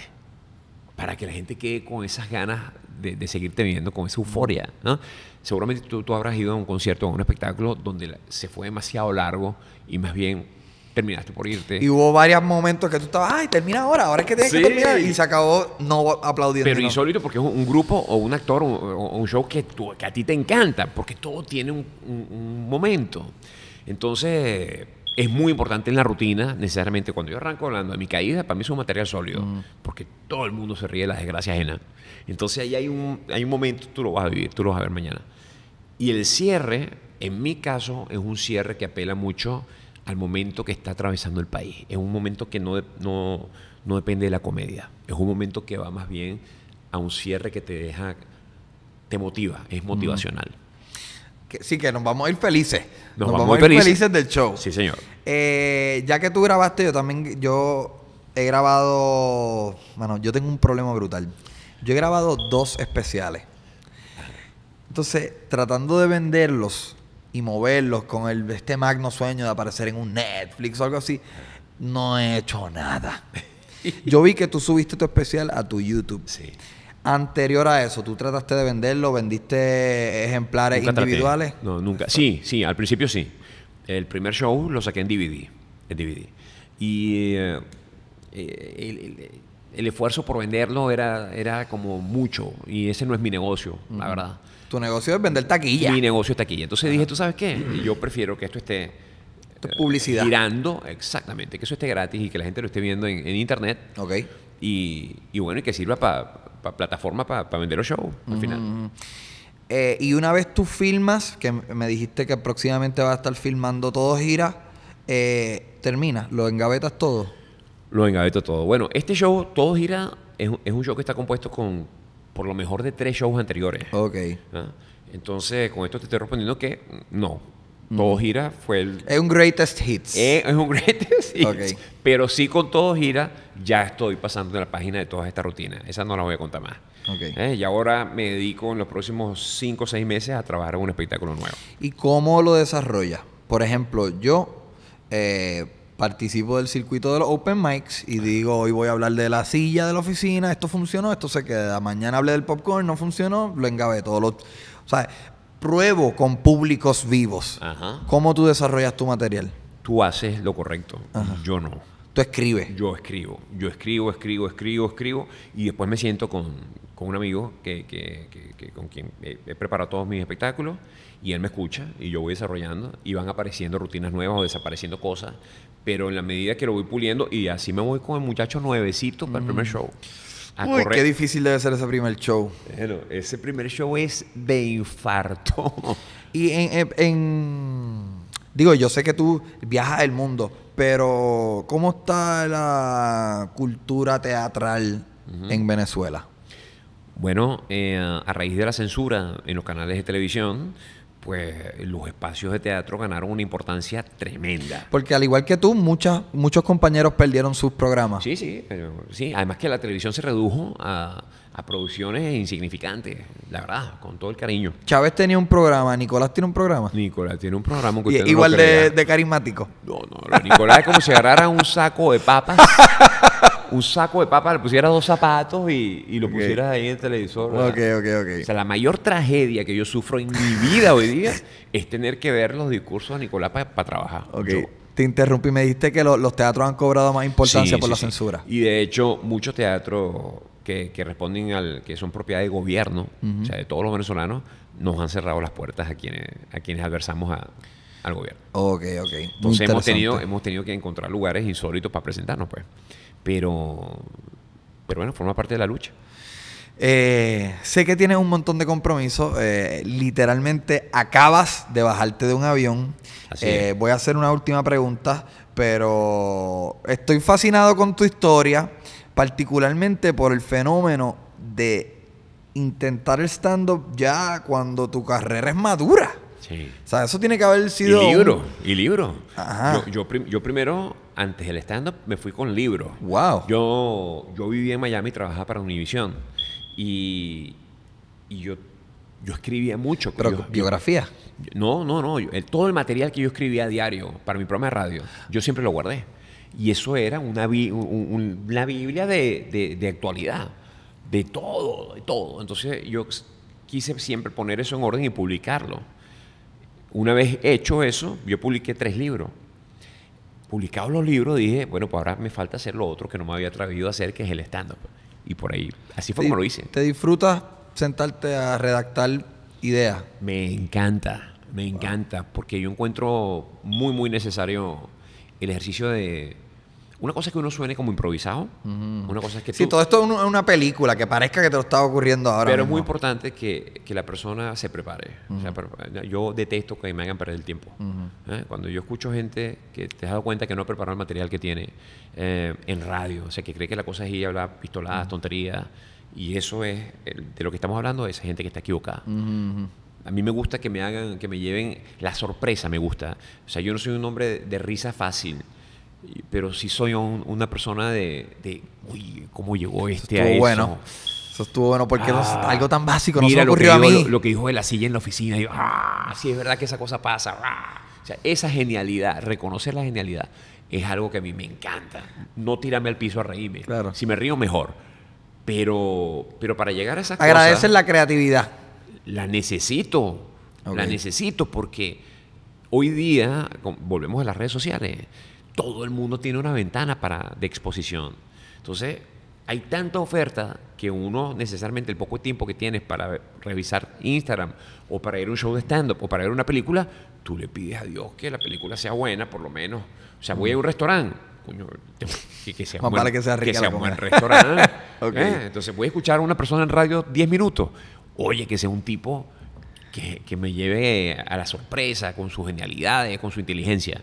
para que la gente quede con esas ganas de, de seguirte viendo, con esa euforia. ¿no? Seguramente tú, tú, habrás ido a un concierto, a un espectáculo donde se fue demasiado largo y más bien terminaste por irte. Y hubo varios momentos que tú estabas, ay, termina ahora, ahora es que tienes que terminar. Y se acabó no aplaudiendo. Pero insólito porque es un grupo o un actor o un, show que, tú, que a ti te encanta, porque todo tiene un momento. Entonces es muy importante en la rutina, necesariamente cuando yo arranco hablando de mi caída, para mí es un material sólido, mm. porque todo el mundo se ríe de las desgracias ajenas. Entonces ahí hay un, hay un momento, tú lo vas a vivir, tú lo vas a ver mañana. Y el cierre, en mi caso, es un cierre que apela mucho al momento que está atravesando el país. Es un momento que no, no, no depende de la comedia, es un momento que va más bien a un cierre que te deja, te motiva, es mm. motivacional sí, que nos vamos a ir felices. Nos, vamos, a ir felices. del show. Sí, señor. Eh, ya que tú grabaste, yo también, yo he grabado, bueno, yo tengo un problema brutal. Yo he grabado dos especiales. Entonces, tratando de venderlos y moverlos con este magno sueño de aparecer en un Netflix o algo así, no he hecho nada. yo vi que tú subiste tu especial a tu YouTube. Sí anterior a eso, tú trataste de venderlo, vendiste ejemplares individuales. No, nunca. Sí, sí, al principio sí. El primer show lo saqué en DVD. En DVD. Y eh, eh, el, esfuerzo por venderlo era, era como mucho. Y ese no es mi negocio, la verdad. Tu negocio es vender taquilla. Mi negocio es taquilla. Entonces dije, ¿tú sabes qué? Yo prefiero que esto esté. publicidad. Girando, exactamente, que eso esté gratis y que la gente lo esté viendo en, internet. Ok. y bueno, y que sirva para plataforma para vender los shows al final. Mm, mm, mm. Eh, y una vez tú filmas, que me dijiste que próximamente vas a estar filmando todo gira, eh, termina, lo engavetas todo. Lo engaveto todo. Bueno, este show, todo gira, es, un show que está compuesto con por lo mejor de tres shows anteriores. Ok. ¿Ah? Entonces, con esto te estoy respondiendo que no. Todo Gira fue el... Es un greatest hits. Eh, es un greatest hits. Pero sí con Todo Gira ya estoy pasando de la página de todas estas rutinas. Esa no la voy a contar más. Eh, y ahora me dedico en los próximos 5 o 6 meses a trabajar en un espectáculo nuevo. ¿Y cómo lo desarrolla? Por ejemplo, yo eh, participo del circuito de los open mics y digo, hoy voy a hablar de la silla de la oficina, esto funcionó, esto se queda. Mañana hablé del popcorn, no funcionó, lo engabé todo. Lo, o sea, pruebo con públicos vivos. ¿Cómo tú desarrollas tu material? Tú haces lo correcto. Yo no. Tú escribes. Yo escribo. Yo escribo, escribo, escribo, escribo. Y después me siento con, un amigo que, que, con quien he preparado todos mis espectáculos y él me escucha y yo voy desarrollando y van apareciendo rutinas nuevas o desapareciendo cosas, pero en la medida que lo voy puliendo y así me voy con el muchacho nuevecito para el primer mm. show qué difícil debe ser ese primer show. ese primer show es de infarto. y en, Digo, yo sé que tú viajas el mundo, pero ¿cómo está la cultura teatral en Venezuela? Bueno, eh, a raíz de la censura en los canales de televisión, pues los espacios de teatro ganaron una importancia tremenda. Porque al igual que tú, muchas, muchos compañeros perdieron sus programas. Sí, sí, sí. Además que la televisión se redujo a, producciones insignificantes, la verdad, con todo el cariño. Chávez tenía un programa, Nicolás tiene un programa. Nicolás tiene un programa. igual de, de, carismático. No, no, Nicolás es como si agarrara un saco de papas un saco de papa, le pusieras dos zapatos y, lo pusieras ahí en el televisor. Ok, ok, ok. O sea, la mayor tragedia que yo sufro en mi vida hoy día es tener que ver los discursos de Nicolás para trabajar. Ok. te interrumpí, me dijiste que los teatros han cobrado más importancia por la censura. Y de hecho, muchos teatros que, que, responden al que son propiedad de gobierno, o sea, de todos los venezolanos, nos han cerrado las puertas a quienes, a quienes adversamos al gobierno. Ok, ok. Entonces hemos tenido, hemos tenido que encontrar lugares insólitos para presentarnos, pues. Pero, pero bueno, forma parte de la lucha. Eh, sé que tienes un montón de compromisos. Eh, literalmente acabas de bajarte de un avión. Eh, voy a hacer una última pregunta, pero estoy fascinado con tu historia, particularmente por el fenómeno de intentar el stand-up ya cuando tu carrera es madura. Sí. O sea, eso tiene que haber sido. Y libro, y libro. Ajá. Yo, yo primero antes del stand-up me fui con libros. ¡Wow! Yo, yo vivía en Miami, y trabajaba para Univision. Y, y yo, yo escribía mucho. ¿Pero biografía? no, no, no. todo el material que yo escribía a diario para mi programa de radio, yo siempre lo guardé. Y eso era una, Biblia de actualidad. De todo, de todo. Entonces yo quise siempre poner eso en orden y publicarlo. Una vez hecho eso, yo publiqué tres libros publicados los libros, dije, bueno, pues ahora me falta hacer lo otro que no me había atrevido a hacer, que es el stand-up. Y por ahí, así fue como lo hice. ¿Te disfrutas sentarte a redactar ideas? Me encanta, me encanta, porque yo encuentro muy, muy necesario el ejercicio de una cosa es que uno suene como improvisado. Una cosa es que si Sí, todo esto es una película que parezca que te lo está ocurriendo ahora. Pero es muy importante que, la persona se prepare. Eh, yo detesto que me hagan perder el tiempo. ¿eh? Cuando yo escucho gente que te has dado cuenta que no ha preparado el material que tiene eh, en radio, o sea, que cree que la cosa es ir a hablar pistoladas, tonterías. Y eso es, de lo que estamos hablando, esa gente que está equivocada. A mí me gusta que me hagan, que me lleven la sorpresa, me gusta. O sea, yo no soy un hombre de risa fácil pero si soy una persona de, uy, ¿cómo llegó este a eso? bueno. Eso estuvo bueno porque ah, algo tan básico no mira ocurrió lo que a mí. Dijo, lo, que dijo de la silla en la oficina. Y ah, sí es verdad que esa cosa pasa. Ah, o sea, esa genialidad, reconocer la genialidad, es algo que a mí me encanta. No tirarme al piso a reírme. Si me río, mejor. Pero, pero para llegar a esa Agradecer la creatividad. La necesito. La necesito porque hoy día, volvemos a las redes sociales, todo el mundo tiene una ventana para, de exposición. Entonces, hay tanta oferta que uno necesariamente el poco tiempo que tienes para revisar Instagram o para ir a un show de stand-up o para ver una película, tú le pides a Dios que la película sea buena, por lo menos. O sea, voy a un restaurante, que, que sea, que sea, un buen restaurante. ¿eh? Entonces voy a escuchar a una persona en radio 10 minutos. Oye, que sea un tipo que, que me lleve a la sorpresa con sus genialidades, con su inteligencia.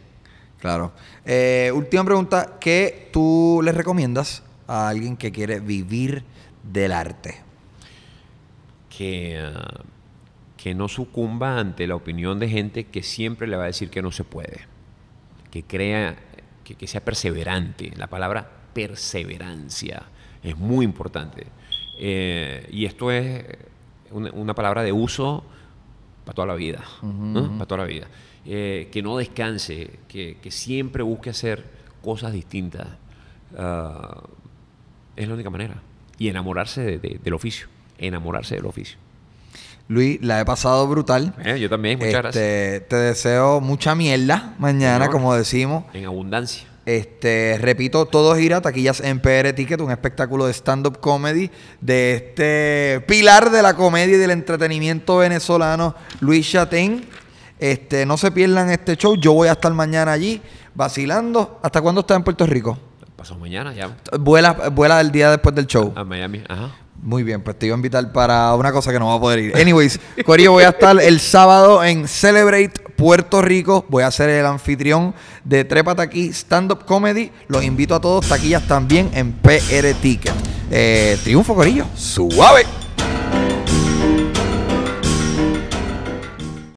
Claro. Eh, última pregunta, ¿qué tú le recomiendas a alguien que quiere vivir del arte? Que, ah, que no sucumba ante la opinión de gente que siempre le va a decir que no se puede. Que crea, que, sea perseverante. La palabra perseverancia es muy importante. Eh, y esto es una, palabra de uso para toda la vida. Para toda la vida. Eh, que no descanse, que, siempre busque hacer cosas distintas. Ah, es la única manera. Y enamorarse del oficio, enamorarse del oficio. Luis, la he pasado brutal. Eh, yo también, muchas este, gracias. Te deseo mucha mierda mañana, como decimos. En abundancia. Este, repito, todo a taquillas en PR Ticket, un espectáculo de stand-up comedy de este pilar de la comedia y del entretenimiento venezolano, Luis Chatén. Este, no se pierdan este show. Yo voy a estar mañana allí vacilando. ¿Hasta cuándo estás en Puerto Rico? Pasó mañana ya. Vuela, vuela el día después del show. A, Miami, ajá. Muy bien, pues te iba a invitar para una cosa que no va a poder ir. Anyways, Corillo, voy a estar el sábado en Celebrate Puerto Rico. Voy a ser el anfitrión de Trepa Taquí Stand Up Comedy. Los invito a todos, taquillas también en PR Ticket. Eh, triunfo, Corillo. Suave.